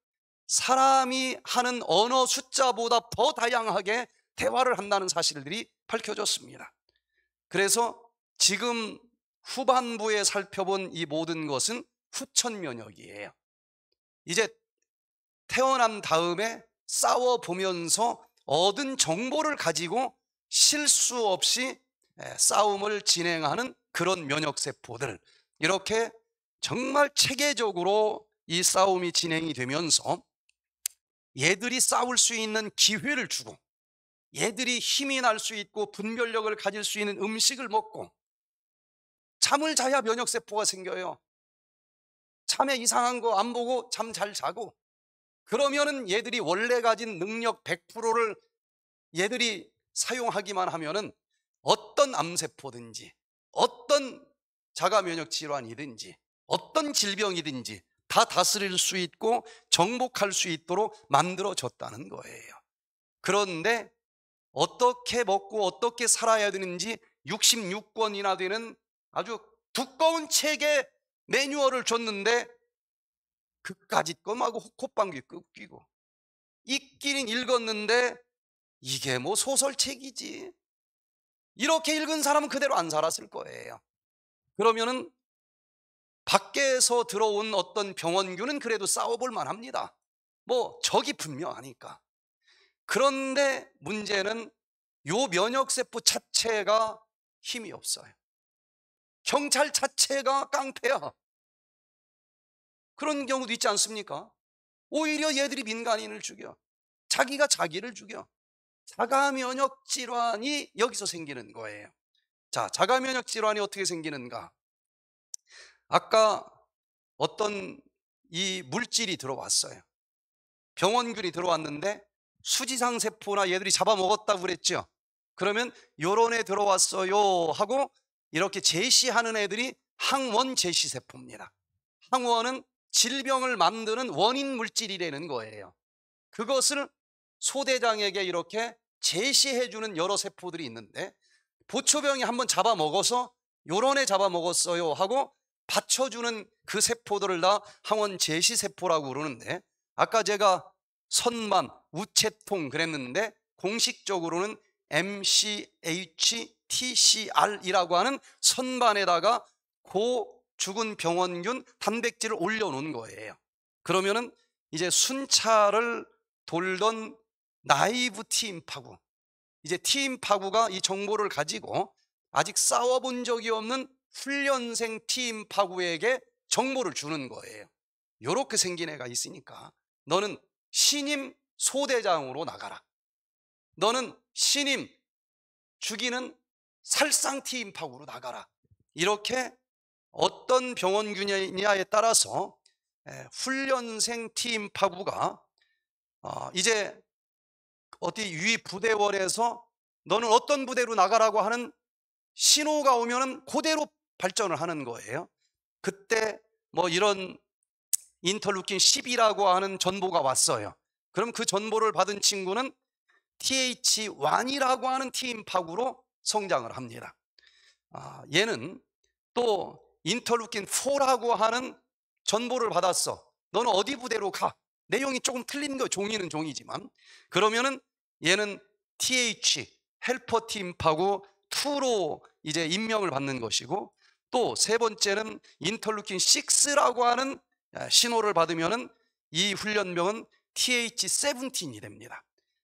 사람이 하는 언어 숫자보다 더 다양하게 대화를 한다는 사실들이 밝혀졌습니다. 그래서 지금 후반부에 살펴본 이 모든 것은 후천 면역이에요. 이제 태어난 다음에 싸워보면서 얻은 정보를 가지고 실수 없이 예, 싸움을 진행하는 그런 면역세포들 이렇게 정말 체계적으로 이 싸움이 진행이 되면서 얘들이 싸울 수 있는 기회를 주고 얘들이 힘이 날 수 있고 분별력을 가질 수 있는 음식을 먹고 잠을 자야 면역세포가 생겨요 잠에 이상한 거 안 보고 잠 잘 자고 그러면은 얘들이 원래 가진 능력 100%를 얘들이 사용하기만 하면은 어떤 암세포든지 어떤 자가 면역 질환이든지 어떤 질병이든지 다 다스릴 수 있고 정복할 수 있도록 만들어졌다는 거예요. 그런데 어떻게 먹고 어떻게 살아야 되는지 66권이나 되는 아주 두꺼운 책에 매뉴얼을 줬는데 그까지 껌하고 콧방귀 끊기고 읽기는 읽었는데 이게 뭐 소설책이지 이렇게 읽은 사람은 그대로 안 살았을 거예요. 그러면은 밖에서 들어온 어떤 병원균은 그래도 싸워볼 만합니다. 뭐 적이 분명하니까. 그런데 문제는 요 면역세포 자체가 힘이 없어요. 경찰 자체가 깡패야. 그런 경우도 있지 않습니까? 오히려 얘들이 민간인을 죽여. 자기가 자기를 죽여. 자가 면역 질환이 여기서 생기는 거예요. 자, 자가 면역 질환이 어떻게 생기는가? 아까 어떤 이 물질이 들어왔어요. 병원균이 들어왔는데 수지상 세포나 얘들이 잡아먹었다고 그랬죠. 그러면 요런 애 들어왔어요 하고 이렇게 제시하는 애들이 항원 제시 세포입니다. 항원은 질병을 만드는 원인 물질이라는 거예요. 그것을 소대장에게 이렇게 제시해주는 여러 세포들이 있는데 보초병이 한번 잡아먹어서 요런 애 잡아먹었어요 하고 받쳐주는 그 세포들을 다 항원 제시세포라고 그러는데 아까 제가 선만, 우체통 그랬는데 공식적으로는 MCHTCR이라고 하는 선반에다가 고 죽은 병원균 단백질을 올려놓은 거예요. 그러면은 이제 순찰을 돌던 나이브 팀 파구. 이제 팀 파구가 이 정보를 가지고 아직 싸워본 적이 없는 훈련생 팀 파구에게 정보를 주는 거예요. 요렇게 생긴 애가 있으니까 너는 신임 소대장으로 나가라. 너는 신임 죽이는 살상팀 파구로 나가라. 이렇게 어떤 병원균이냐에 따라서 훈련생 팀 파구가 어, 이제 어디위 부대월에서 너는 어떤 부대로 나가라고 하는 신호가 오면은 그대로 발전을 하는 거예요. 그때 뭐 이런 인터루킨 10이라고 하는 전보가 왔어요. 그럼 그 전보를 받은 친구는 TH1이라고 하는 팀파구로 성장을 합니다. 아, 얘는 또 인터루킨 4라고 하는 전보를 받았어. 너는 어디 부대로 가? 내용이 조금 틀린 거 종이는 종이지만 그러면은 얘는 TH 헬퍼 팀하고 2로 이제 임명을 받는 것이고 또 세 번째는 인터루킨 6라고 하는 아, 신호를 받으면은 이 훈련명은 TH17이 됩니다.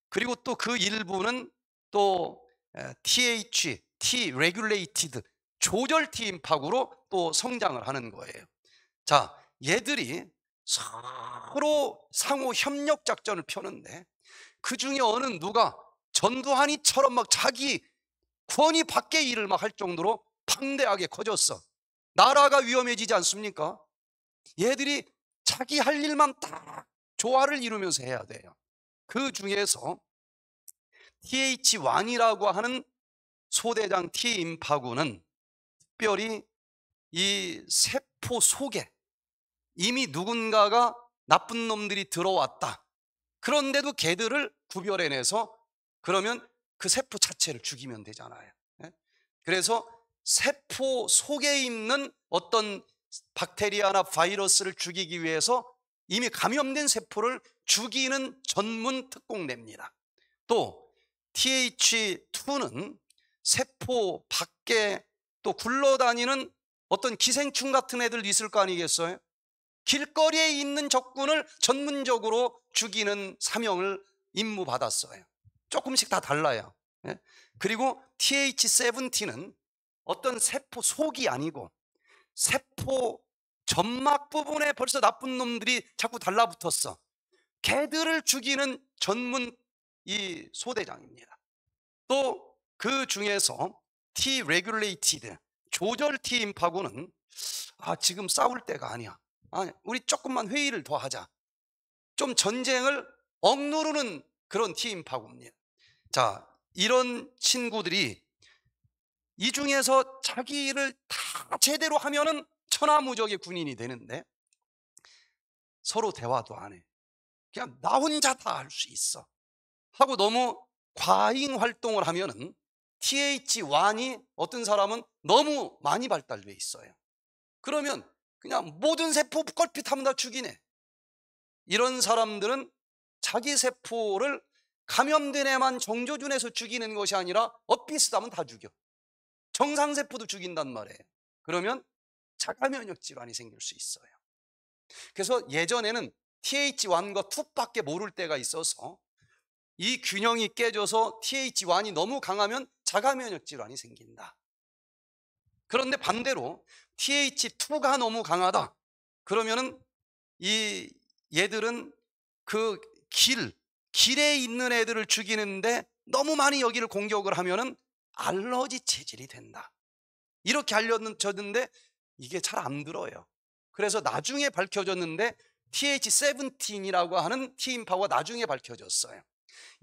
그리고 또 그 일부는 또 TH, 아, T regulated 조절 팀파구로또 성장을 하는 거예요. 자, 얘들이 서로 상호 협력 작전을 펴는데 그 중에 어느 누가 전두환이처럼 막 자기 권위 밖의 일을 막 할 정도로 방대하게 커졌어. 나라가 위험해지지 않습니까? 얘들이 자기 할 일만 딱 조화를 이루면서 해야 돼요. 그 중에서 TH 왕이라고 하는 소대장 T 임파군은 특별히 이 세포 속에 이미 누군가가 나쁜 놈들이 들어왔다. 그런데도 개들을 구별해내서 그러면 그 세포 자체를 죽이면 되잖아요. 예? 그래서 세포 속에 있는 어떤 박테리아나 바이러스를 죽이기 위해서 이미 감염된 세포를 죽이는 전문 특공대입니다. 또 TH2는 세포 밖에 또 굴러다니는 어떤 기생충 같은 애들 있을 거 아니겠어요? 길거리에 있는 적군을 전문적으로 죽이는 사명을 임무받았어요. 조금씩 다 달라요. 예? 그리고 TH17는 어떤 세포 속이 아니고 세포 점막 부분에 벌써 나쁜 놈들이 자꾸 달라붙었어. 개들을 죽이는 전문 이 소대장입니다. 또 그 중에서 T regulated 조절 T 임파고는아 지금 싸울 때가 아니야. 아니 우리 조금만 회의를 더 하자. 좀 전쟁을 억누르는 그런 팀파고입니다. 자, 이런 친구들이 이 중에서 자기를 다 제대로 하면은 천하무적의 군인이 되는데 서로 대화도 안 해. 그냥 나 혼자 다 할 수 있어. 하고 너무 과잉 활동을 하면은 TH1이 어떤 사람은 너무 많이 발달돼 있어요. 그러면 그냥 모든 세포 꼴핏하면 다 죽이네. 이런 사람들은 자기 세포를 감염된 애만 정조준에서 죽이는 것이 아니라 엇비슷하면 다 죽여. 정상세포도 죽인단 말이에요. 그러면 자가면역 질환이 생길 수 있어요. 그래서 예전에는 TH1과 2밖에 모를 때가 있어서 이 균형이 깨져서 TH1이 너무 강하면 자가면역 질환이 생긴다. 그런데 반대로 TH2가 너무 강하다. 그러면은 이 얘들은 그 길, 길에 있는 애들을 죽이는데 너무 많이 여기를 공격을 하면은 알러지 체질이 된다. 이렇게 알려졌는데 이게 잘 안 들어요. 그래서 나중에 밝혀졌는데 TH17이라고 하는 T인파가 나중에 밝혀졌어요.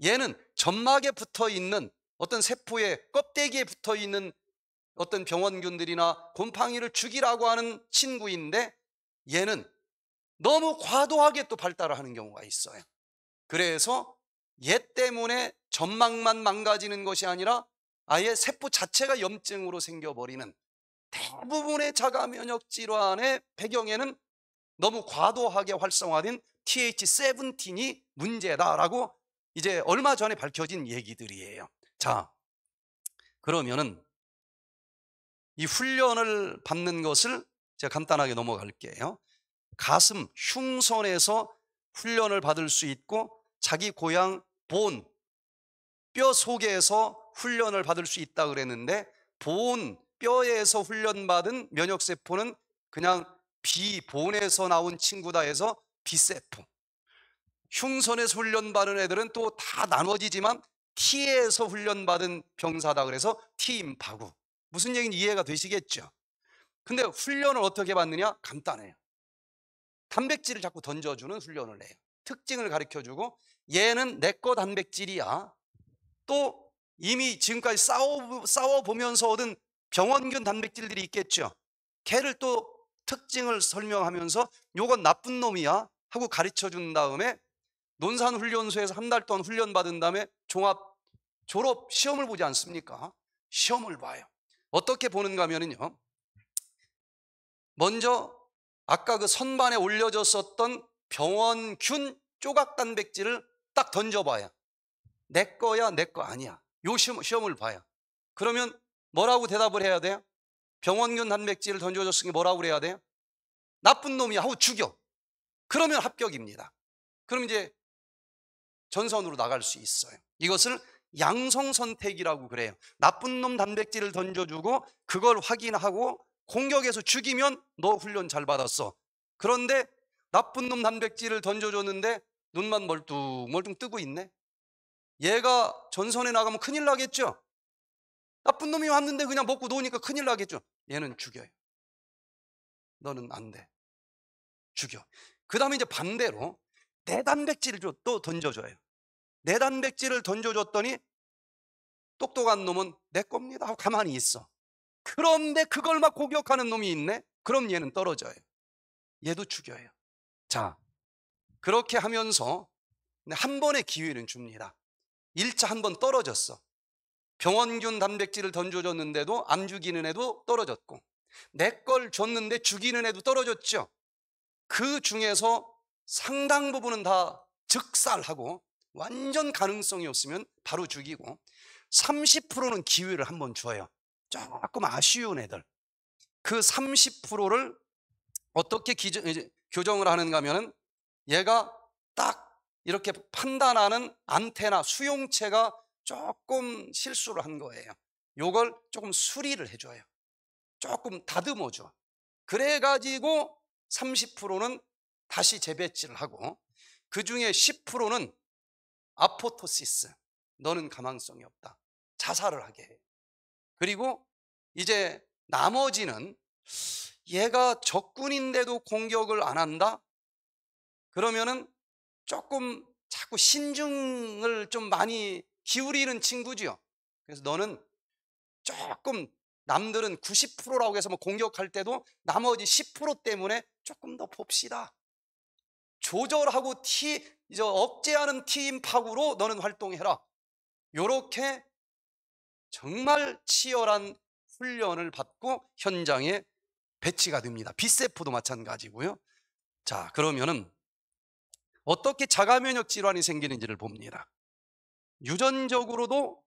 얘는 점막에 붙어 있는 어떤 세포의 껍데기에 붙어 있는 어떤 병원균들이나 곰팡이를 죽이라고 하는 친구인데 얘는 너무 과도하게 또 발달하는 을 경우가 있어요. 그래서 얘 때문에 점막만 망가지는 것이 아니라 아예 세포 자체가 염증으로 생겨버리는 대부분의 자가 면역 질환의 배경에는 너무 과도하게 활성화된 TH17이 문제다라고 이제 얼마 전에 밝혀진 얘기들이에요. 자, 그러면은 이 훈련을 받는 것을 제가 간단하게 넘어갈게요. 가슴 흉선에서 훈련을 받을 수 있고 자기 고향 본, 뼈 속에서 훈련을 받을 수 있다 그랬는데 본, 뼈에서 훈련받은 면역세포는 그냥 비본에서 나온 친구다 해서 비세포. 흉선에서 훈련받은 애들은 또 다 나눠지지만 T에서 훈련받은 병사다 그래서 t 인 바구. 무슨 얘기지 이해가 되시겠죠? 근데 훈련을 어떻게 받느냐? 간단해요. 단백질을 자꾸 던져주는 훈련을 해요. 특징을 가르쳐주고 얘는 내 거 단백질이야. 또 이미 지금까지 싸워, 싸워보면서 얻은 병원균 단백질들이 있겠죠. 걔를 또 특징을 설명하면서 요건 나쁜 놈이야 하고 가르쳐준 다음에 논산훈련소에서 한 달 동안 훈련받은 다음에 종합 졸업 시험을 보지 않습니까? 시험을 봐요. 어떻게 보는가 하면요. 먼저 아까 그 선반에 올려졌었던 병원균 조각 단백질을 딱 던져봐야 내 거야 내 거 아니야 요 시험, 시험을 봐야 그러면 뭐라고 대답을 해야 돼요? 병원균 단백질을 던져줬으니 뭐라고 그래야 돼요? 나쁜 놈이야 하고 죽여 그러면 합격입니다 그럼 이제 전선으로 나갈 수 있어요 이것을 양성 선택이라고 그래요 나쁜 놈 단백질을 던져주고 그걸 확인하고 공격해서 죽이면 너 훈련 잘 받았어. 그런데 나쁜 놈 단백질을 던져줬는데 눈만 멀뚱멀뚱 뜨고 있네. 얘가 전선에 나가면 큰일 나겠죠? 나쁜 놈이 왔는데 그냥 먹고 노니까 큰일 나겠죠? 얘는 죽여요. 너는 안 돼. 죽여. 그 다음에 이제 반대로 내 단백질을 또 던져줘요. 내 단백질을 던져줬더니 똑똑한 놈은 내 겁니다 하고 가만히 있어. 그런데 그걸 막고격하는 놈이 있네? 그럼 얘는 떨어져요. 얘도 죽여요. 자, 그렇게 하면서 네, 한 번의 기회는 줍니다. 1차 한 번 떨어졌어. 병원균 단백질을 던져줬는데도 암 죽이는 애도 떨어졌고 내 걸 줬는데 죽이는 애도 떨어졌죠. 그 중에서 상당 부분은 다 즉살하고 완전 가능성이 없으면 바로 죽이고 30%는 기회를 한 번 줘요. 조금 아쉬운 애들 그 30%를 어떻게 기저, 교정을 하는가 하면 얘가 딱 이렇게 판단하는 안테나 수용체가 조금 실수를 한 거예요 요걸 조금 수리를 해줘요 조금 다듬어줘 그래가지고 30%는 다시 재배치를 하고 그 중에 10%는 아포토시스 너는 가망성이 없다 자살을 하게 해요 그리고 이제 나머지는 얘가 적군인데도 공격을 안 한다? 그러면은 조금 자꾸 신중을 좀 많이 기울이는 친구지요. 그래서 너는 조금 남들은 90%라고 해서 뭐 공격할 때도 나머지 10% 때문에 조금 더 봅시다. 조절하고 티, 이제 억제하는 팀 파구로 너는 활동해라. 요렇게 정말 치열한 훈련을 받고 현장에 배치가 됩니다. 비세포도 마찬가지고요. 자, 그러면은 어떻게 자가 면역 질환이 생기는지를 봅니다. 유전적으로도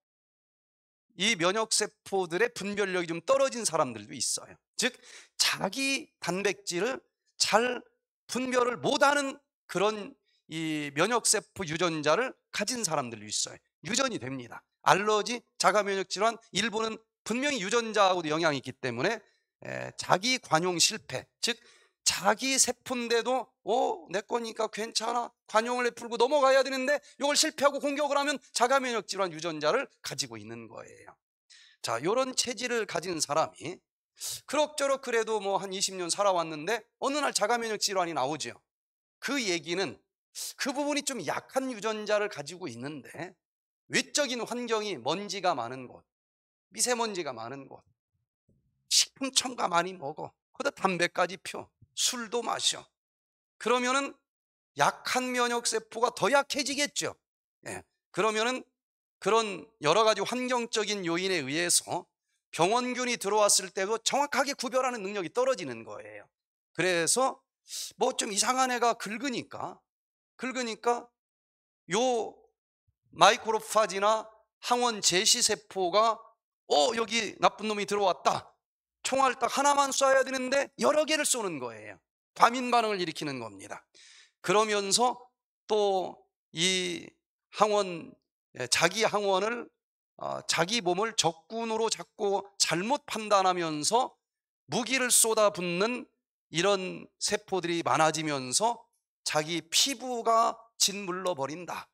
이 면역 세포들의 분별력이 좀 떨어진 사람들도 있어요. 즉 자기 단백질을 잘 분별을 못하는 그런 이 면역 세포 유전자를 가진 사람들도 있어요. 유전이 됩니다. 알러지, 자가면역 질환 일부는 분명히 유전자하고도 영향이 있기 때문에 자기 관용 실패, 즉 자기 세포인데도 어내 거니까 괜찮아 관용을 풀고 넘어가야 되는데 이걸 실패하고 공격을 하면 자가면역 질환 유전자를 가지고 있는 거예요. 자, 이런 체질을 가진 사람이 그럭저럭 그래도 뭐 한 20년 살아왔는데 어느 날 자가면역 질환이 나오죠. 그 얘기는 그 부분이 좀 약한 유전자를 가지고 있는데 외적인 환경이 먼지가 많은 곳, 미세먼지가 많은 곳, 식품 첨가 많이 먹어, 그다 담배까지 펴, 술도 마셔. 그러면은 약한 면역 세포가 더 약해지겠죠. 예. 그러면은 그런 여러 가지 환경적인 요인에 의해서 병원균이 들어왔을 때도 정확하게 구별하는 능력이 떨어지는 거예요. 그래서 뭐 좀 이상한 애가 긁으니까 긁으니까 요 마이크로파지나 항원 제시세포가 어 여기 나쁜 놈이 들어왔다 총알 딱 하나만 쏴야 되는데 여러 개를 쏘는 거예요 과민 반응을 일으키는 겁니다 그러면서 또 이 항원 예, 자기 항원을 어, 자기 몸을 적군으로 잡고 잘못 판단하면서 무기를 쏟아붓는 이런 세포들이 많아지면서 자기 피부가 짓물러 버린다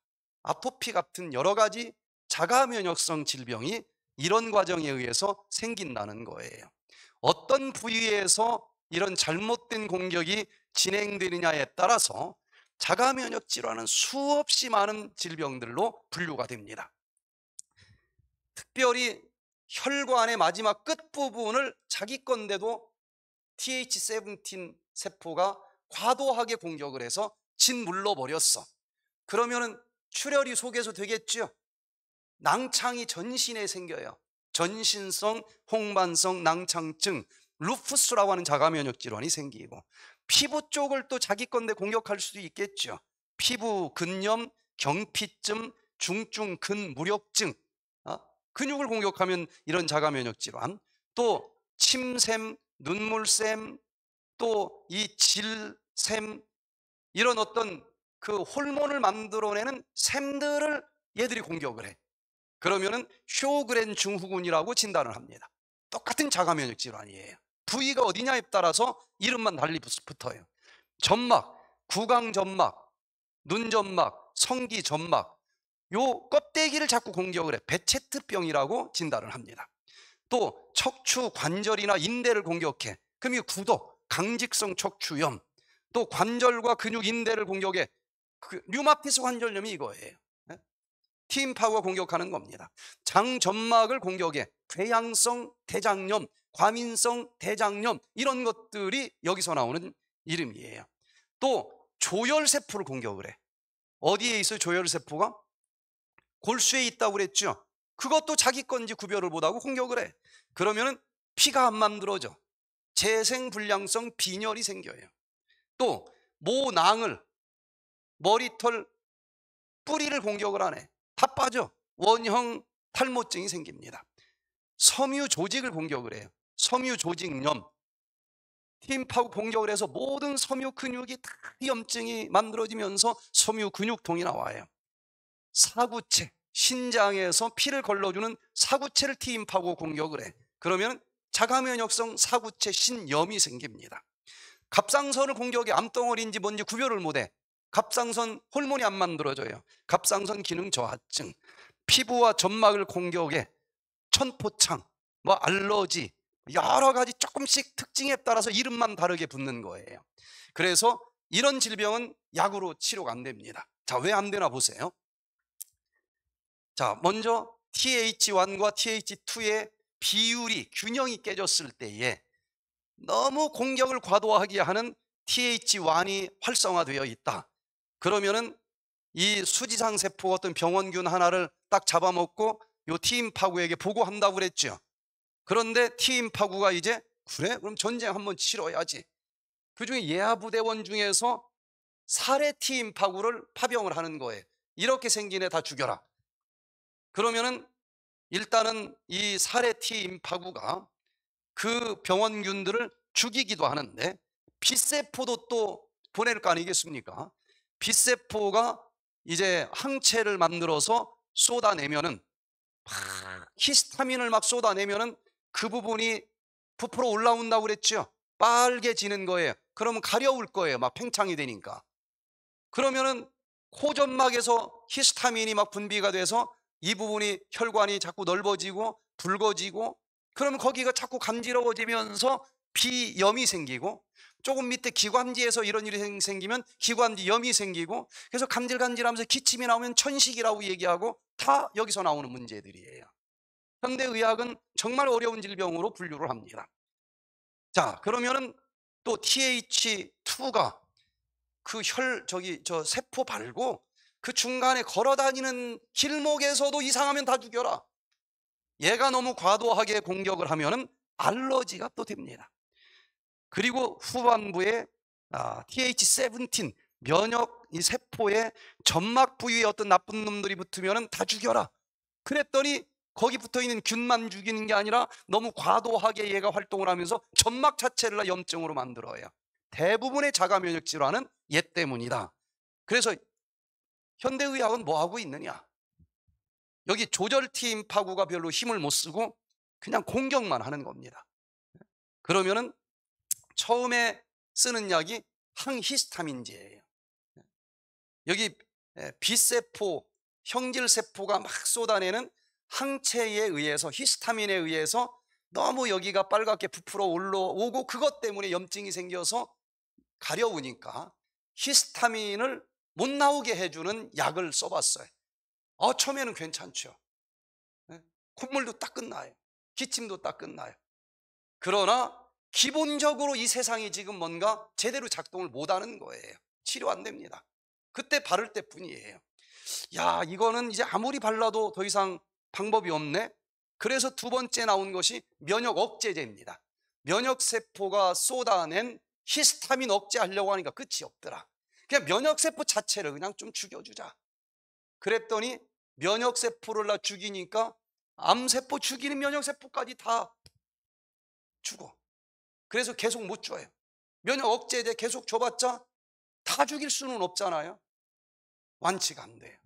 아토피 같은 여러 가지 자가 면역성 질병이 이런 과정에 의해서 생긴다는 거예요. 어떤 부위에서 이런 잘못된 공격이 진행되느냐에 따라서 자가 면역 질환은 수없이 많은 질병들로 분류가 됩니다. 특별히 혈관의 마지막 끝부분을 자기 건데도 TH17 세포가 과도하게 공격을 해서 짓물러 버렸어. 그러면은 출혈이 속에서 되겠죠. 낭창이 전신에 생겨요. 전신성 홍반성 낭창증 루푸스라고 하는 자가 면역 질환이 생기고 피부 쪽을 또 자기 건데 공격할 수도 있겠죠. 피부 근염, 경피증, 중증 근무력증. 어? 근육을 공격하면 이런 자가 면역 질환. 또 침샘, 눈물샘, 또 이 질샘 이런 어떤 그 호르몬을 만들어내는 샘들을 얘들이 공격을 해. 그러면은 쇼그렌 증후군이라고 진단을 합니다. 똑같은 자가 면역 질환이에요. 부위가 어디냐에 따라서 이름만 달리 붙어요. 점막, 구강 점막, 눈 점막, 성기 점막. 요 껍데기를 자꾸 공격을 해. 배체트병이라고 진단을 합니다. 또 척추 관절이나 인대를 공격해. 그럼 이 구독, 강직성 척추염. 또 관절과 근육 인대를 공격해 그 류마티스 관절염이 이거예요. 팀 예? 파워 공격하는 겁니다. 장 점막을 공격해 괴양성 대장염, 과민성 대장염 이런 것들이 여기서 나오는 이름이에요. 또 조혈 세포를 공격을 해. 어디에 있어요? 조혈 세포가 골수에 있다고 그랬죠. 그것도 자기 건지 구별을 못하고 공격을 해. 그러면은 피가 안 만들어져. 재생 불량성 빈혈이 생겨요. 또 모낭을 머리털 뿌리를 공격을 하네 다 빠져. 원형 탈모증이 생깁니다. 섬유 조직을 공격을 해요. 섬유 조직염. 팀파고 공격을 해서 모든 섬유 근육이 다 염증이 만들어지면서 섬유 근육통이 나와요. 사구체, 신장에서 피를 걸러주는 사구체를 팀파고 공격을 해. 그러면 자가면역성 사구체 신염이 생깁니다. 갑상선을 공격해 암덩어리인지 뭔지 구별을 못해. 갑상선 호르몬이 안 만들어져요. 갑상선 기능 저하증, 피부와 점막을 공격해 천포창, 뭐 알러지 여러 가지 조금씩 특징에 따라서 이름만 다르게 붙는 거예요. 그래서 이런 질병은 약으로 치료가 안 됩니다. 자, 왜 안 되나 보세요. 자, 먼저 TH1과 TH2의 비율이 균형이 깨졌을 때에 너무 공격을 과도하게 하는 TH1이 활성화되어 있다. 그러면은 이 수지상 세포 어떤 병원균 하나를 딱 잡아먹고 요 티임파구에게 보고한다고 그랬죠. 그런데 티임파구가 이제 그래? 그럼 전쟁 한번 치러야지. 그중에 예하부대원 중에서 사례 티임파구를 파병을 하는 거예요. 이렇게 생긴 애 다 죽여라. 그러면은 일단은 이 사례 티임파구가 그 병원균들을 죽이기도 하는데 비세포도 또 보낼 거 아니겠습니까? 빛세포가 이제 항체를 만들어서 쏟아내면은 막 히스타민을 막 쏟아내면은 그 부분이 부풀어 올라온다고 그랬죠. 빨개지는 거예요. 그러면 가려울 거예요. 막 팽창이 되니까. 그러면은 코점막에서 히스타민이 막 분비가 돼서 이 부분이 혈관이 자꾸 넓어지고 붉어지고 그러면 거기가 자꾸 간지러워지면서 비염이 생기고 조금 밑에 기관지에서 이런 일이 생기면 기관지 염이 생기고 그래서 간질간질하면서 기침이 나오면 천식이라고 얘기하고 다 여기서 나오는 문제들이에요. 현대의학은 정말 어려운 질병으로 분류를 합니다. 자 그러면은 또 TH2가 그 혈 저기 저 세포 발고 그 중간에 걸어다니는 길목에서도 이상하면 다 죽여라. 얘가 너무 과도하게 공격을 하면은 알러지가 또 됩니다. 그리고 후반부에 아, TH17 면역 이 세포에 점막 부위에 어떤 나쁜 놈들이 붙으면 다 죽여라. 그랬더니 거기 붙어 있는 균만 죽이는 게 아니라 너무 과도하게 얘가 활동을 하면서 점막 자체를 염증으로 만들어요. 대부분의 자가 면역 질환은 얘 때문이다. 그래서 현대의학은 뭐 하고 있느냐? 여기 조절팀 파구가 별로 힘을 못 쓰고 그냥 공격만 하는 겁니다. 그러면은 처음에 쓰는 약이 항히스타민제예요. 네. 여기 예, B세포, 형질세포가 막 쏟아내는 항체에 의해서 히스타민에 의해서 너무 여기가 빨갛게 부풀어 올라오고 그것 때문에 염증이 생겨서 가려우니까 히스타민을 못 나오게 해주는 약을 써봤어요. 어, 처음에는 괜찮죠. 예, 콧물도 딱 끝나요. 기침도 딱 끝나요. 그러나 기본적으로 이 세상이 지금 뭔가 제대로 작동을 못하는 거예요. 치료 안 됩니다. 그때 바를 때 뿐이에요. 야, 이거는 이제 아무리 발라도 더 이상 방법이 없네. 그래서 두 번째 나온 것이 면역 억제제입니다. 면역 세포가 쏟아낸 히스타민 억제하려고 하니까 끝이 없더라. 그냥 면역 세포 자체를 그냥 좀 죽여주자. 그랬더니 면역 세포를 나 죽이니까 암 세포 죽이는 면역 세포까지 다 죽어. 그래서 계속 못 줘요. 면역 억제제 계속 줘봤자 다 죽일 수는 없잖아요. 완치가 안 돼요.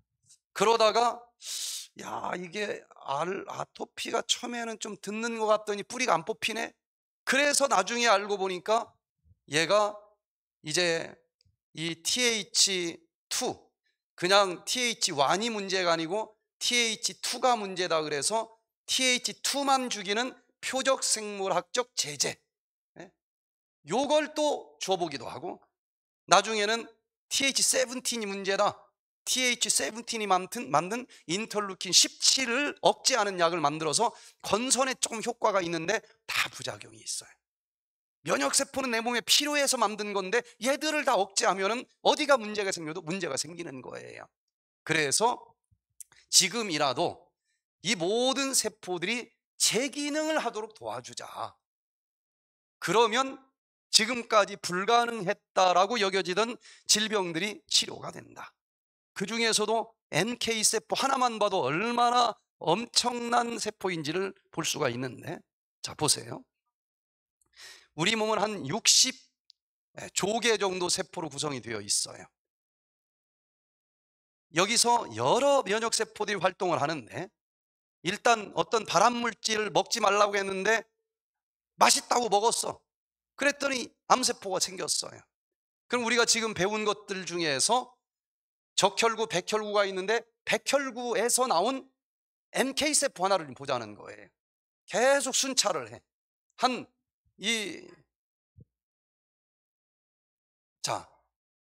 그러다가 야 이게 알, 아토피가 처음에는 좀 듣는 것 같더니 뿌리가 안 뽑히네. 그래서 나중에 알고 보니까 얘가 이제 이 TH2 그냥 TH1이 문제가 아니고 TH2가 문제다 그래서 TH2만 죽이는 표적생물학적 제재 요걸 또 줘보기도 하고 나중에는 TH17이 문제다. TH17이 만든, 인터루킨 17을 억제하는 약을 만들어서 건선에 조금 효과가 있는데 다 부작용이 있어요. 면역세포는 내 몸에 필요해서 만든 건데 얘들을 다 억제하면 어디가 문제가 생겨도 문제가 생기는 거예요. 그래서 지금이라도 이 모든 세포들이 재기능을 하도록 도와주자. 그러면 지금까지 불가능했다라고 여겨지던 질병들이 치료가 된다. 그 중에서도 NK 세포 하나만 봐도 얼마나 엄청난 세포인지를 볼 수가 있는데 자 보세요. 우리 몸은 한 60조 개 정도 세포로 구성이 되어 있어요. 여기서 여러 면역 세포들이 활동을 하는데 일단 어떤 발암 물질을 먹지 말라고 했는데 맛있다고 먹었어. 그랬더니 암세포가 생겼어요. 그럼 우리가 지금 배운 것들 중에서 적혈구, 백혈구가 있는데 백혈구에서 나온 NK세포 하나를 보자는 거예요. 계속 순찰을 해. 한, 이, 자,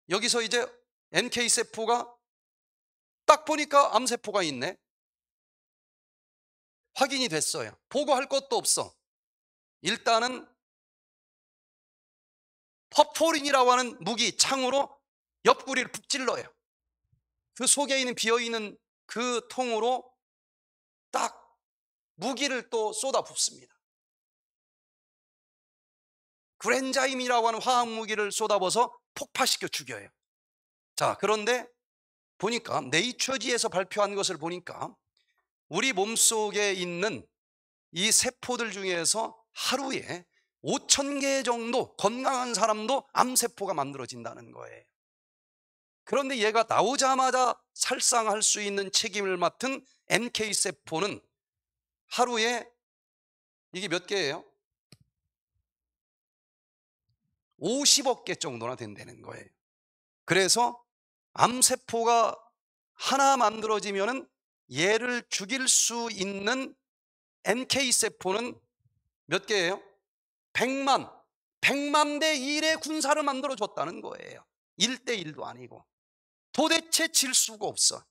여기서 이제 NK세포가 딱 보니까 암세포가 있네. 확인이 됐어요. 보고할 것도 없어. 일단은 퍼포린이라고 하는 무기 창으로 옆구리를 푹질러요그 속에 있는 비어 있는 그 통으로 딱 무기를 또 쏟아 붓습니다. 그랜자임이라고 하는 화학 무기를 쏟아부어서 폭파시켜 죽여요. 자, 그런데 보니까 네이처지에서 발표한 것을 보니까 우리 몸속에 있는 이 세포들 중에서 하루에 5천 개 정도 건강한 사람도 암세포가 만들어진다는 거예요. 그런데 얘가 나오자마자 살상할 수 있는 책임을 맡은 NK세포는 하루에 이게 몇 개예요? 50억 개 정도나 된다는 거예요. 그래서 암세포가 하나 만들어지면 얘를 죽일 수 있는 NK세포는 몇 개예요? 1 0 0만1 0 0만대1의 군사를 만들어줬다는 거예요. 1대1도 아니고. 도대체 질 수가 없어.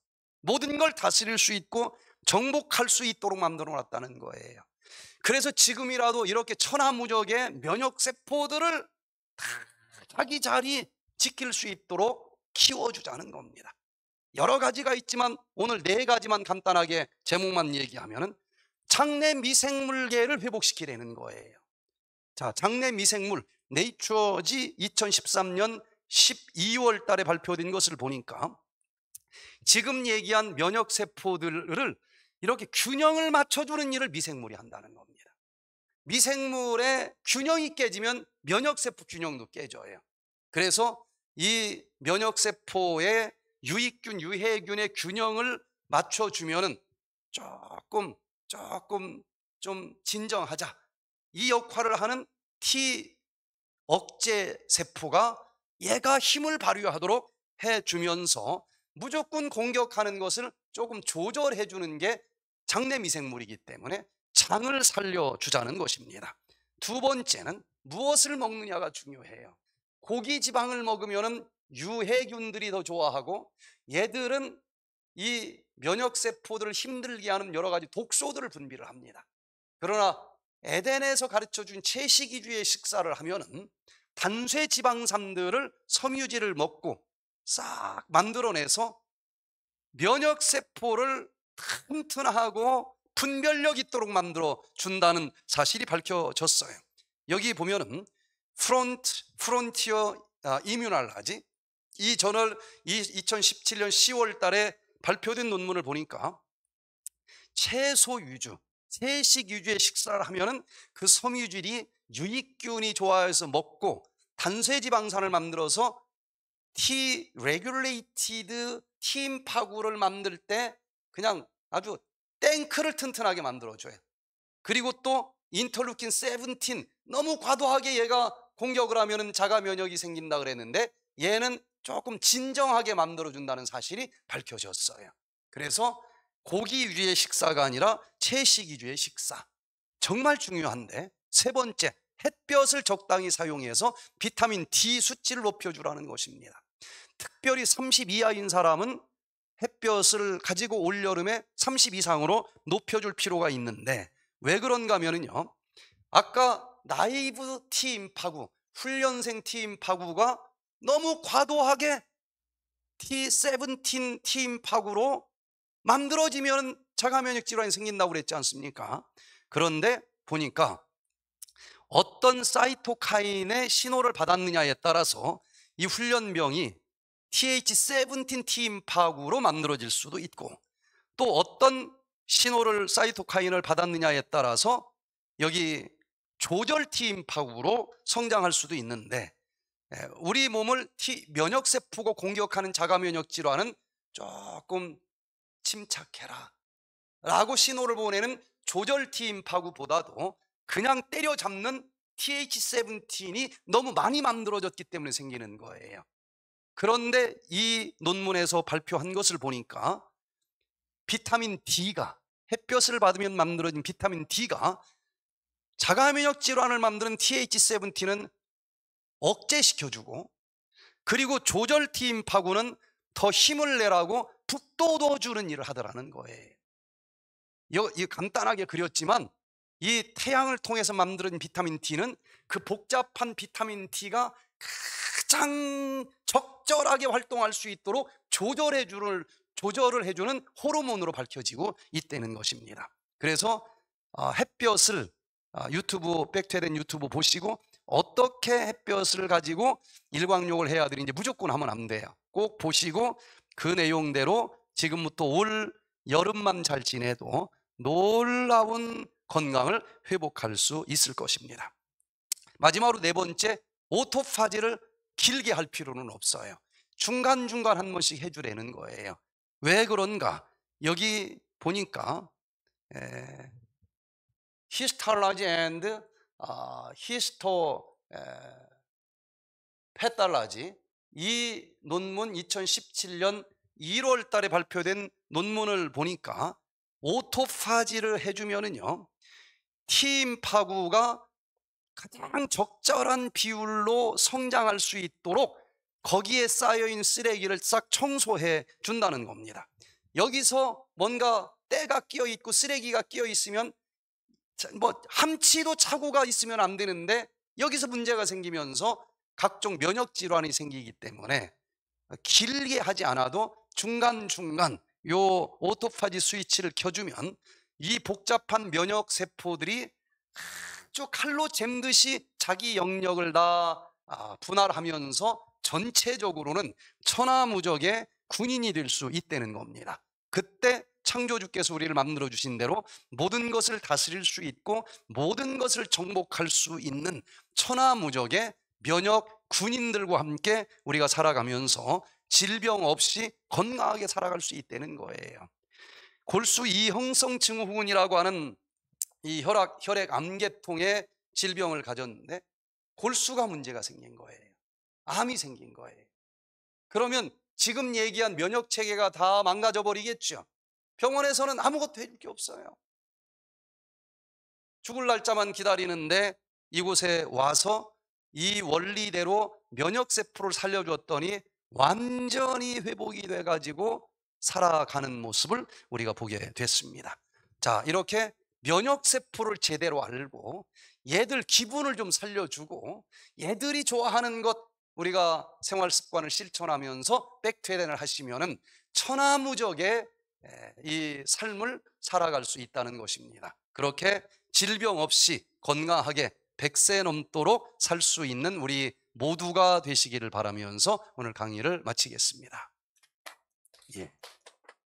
모든 걸 다스릴 수 있고 정복할 수 있도록 만들어놨다는 거예요. 그래서 지금이라도 이렇게 천하무적의 면역세포들을 다 자기 자리 지킬 수 있도록 키워주자는 겁니다. 여러 가지가 있지만 오늘 네 가지만 간단하게 제목만 얘기하면 은 장내 미생물계를 회복시키려는 거예요. 자, 장내 미생물 네이처지 2013년 12월 달에 발표된 것을 보니까 지금 얘기한 면역 세포들을 이렇게 균형을 맞춰주는 일을 미생물이 한다는 겁니다. 미생물의 균형이 깨지면 면역 세포 균형도 깨져요. 그래서 이 면역 세포의 유익균, 유해균의 균형을 맞춰주면 조금 조금 좀 진정하자 이 역할을 하는 T 억제 세포가 얘가 힘을 발휘하도록 해주면서 무조건 공격하는 것을 조금 조절해 주는 게 장내 미생물이기 때문에 장을 살려주자는 것입니다. 두 번째는 무엇을 먹느냐가 중요해요. 고기 지방을 먹으면 유해균들이 더 좋아하고 얘들은 이 면역세포들을 힘들게 하는 여러 가지 독소들을 분비를 합니다. 그러나 에덴에서 가르쳐 준채식위주의 식사를 하면은 단쇠 지방산들을 섬유질을 먹고 싹 만들어내서 면역 세포를 튼튼하고 분별력 있도록 만들어 준다는 사실이 밝혀졌어요. 여기 보면은 프론트 프론티어 아, 이뮤날라지 이 저널 이 2017년 10월 달에 발표된 논문을 보니까 채소 위주 세식 유주의 식사를 하면은 그 섬유질이 유익균이 좋아해서 먹고 단쇄 지방산을 만들어서 T regulated 팀파구를 만들 때 그냥 아주 땡크를 튼튼하게 만들어줘요. 그리고 또 인터루킨 세븐틴 너무 과도하게 얘가 공격을 하면 은 자가 면역이 생긴다 그랬는데 얘는 조금 진정하게 만들어준다는 사실이 밝혀졌어요. 그래서 고기 위주의 식사가 아니라 채식 위주의 식사. 정말 중요한데 세 번째, 햇볕을 적당히 사용해서 비타민 D 수치를 높여주라는 것입니다. 특별히 30 이하인 사람은 햇볕을 가지고 올여름에 30 이상으로 높여줄 필요가 있는데 왜 그런가 하면요. 아까 나이브 팀 파구, 훈련생 팀 파구가 너무 과도하게 T17 팀 파구로 만들어지면 자가면역 질환이 생긴다고 그랬지 않습니까? 그런데 보니까 어떤 사이토카인의 신호를 받았느냐에 따라서 이 훈련병이 TH17T 임파구로 만들어질 수도 있고 또 어떤 신호를 사이토카인을 받았느냐에 따라서 여기 조절 T 임파구로 성장할 수도 있는데 예, 우리 몸을 T 면역세포가 공격하는 자가면역 질환은 조금 침착해라. 라고 신호를 보내는 조절팀 파구보다도 그냥 때려잡는 TH17이 너무 많이 만들어졌기 때문에 생기는 거예요. 그런데 이 논문에서 발표한 것을 보니까 비타민 D가 햇볕을 받으면 만들어진 비타민 D가 자가면역 질환을 만드는 TH17는 억제시켜주고 그리고 조절임 파구는 더 힘을 내라고 북돋워주는 일을 하더라는 거예요. 이 간단하게 그렸지만 이 태양을 통해서 만들어 비타민 D는 그 복잡한 비타민 D가 가장 적절하게 활동할 수 있도록 조절해 주를 조절을 해주는 호르몬으로 밝혀지고 있다는 것입니다. 그래서 아, 햇볕을 아, 유튜브 백퇴된 유튜브 보시고 어떻게 햇볕을 가지고 일광욕을 해야 되는지 무조건 하면 안 돼요. 꼭 보시고 그 내용대로 지금부터 올 여름만 잘 지내도 놀라운 건강을 회복할 수 있을 것입니다. 마지막으로 네 번째, 오토파지를 길게 할 필요는 없어요. 중간중간 한 번씩 해주라는 거예요. 왜 그런가? 여기 보니까 에, 히스탈라지 앤드 히스토 페탈라지 이 논문 2017년 1월 달에 발표된 논문을 보니까 오토파지를 해주면은요, 팀 파구가 가장 적절한 비율로 성장할 수 있도록 거기에 쌓여있는 쓰레기를 싹 청소해 준다는 겁니다. 여기서 뭔가 때가 끼어 있고 쓰레기가 끼어 있으면 뭐 함치도 착고가 있으면 안 되는데 여기서 문제가 생기면서 각종 면역 질환이 생기기 때문에 길게 하지 않아도 중간중간 요 오토파지 스위치를 켜주면 이 복잡한 면역 세포들이 아주 칼로 잼듯이 자기 영역을 다 아, 분할하면서 전체적으로는 천하무적의 군인이 될 수 있다는 겁니다. 그때 창조주께서 우리를 만들어 주신 대로 모든 것을 다스릴 수 있고 모든 것을 정복할 수 있는 천하무적의 면역 군인들과 함께 우리가 살아가면서 질병 없이 건강하게 살아갈 수 있다는 거예요. 골수 이형성 증후군이라고 하는 이 혈액, 혈액 암계통의 질병을 가졌는데 골수가 문제가 생긴 거예요. 암이 생긴 거예요. 그러면 지금 얘기한 면역 체계가 다 망가져 버리겠죠. 병원에서는 아무것도 해줄 게 없어요. 죽을 날짜만 기다리는데 이곳에 와서 이 원리대로 면역세포를 살려줬더니 완전히 회복이 돼가지고 살아가는 모습을 우리가 보게 됐습니다. 자, 이렇게 면역세포를 제대로 알고 얘들 기분을 좀 살려주고 얘들이 좋아하는 것 우리가 생활습관을 실천하면서 백퇴된을 하시면은 천하무적의 이 삶을 살아갈 수 있다는 것입니다. 그렇게 질병 없이 건강하게 100세 넘도록 살 수 있는 우리 모두가 되시기를 바라면서 오늘 강의를 마치겠습니다. 예.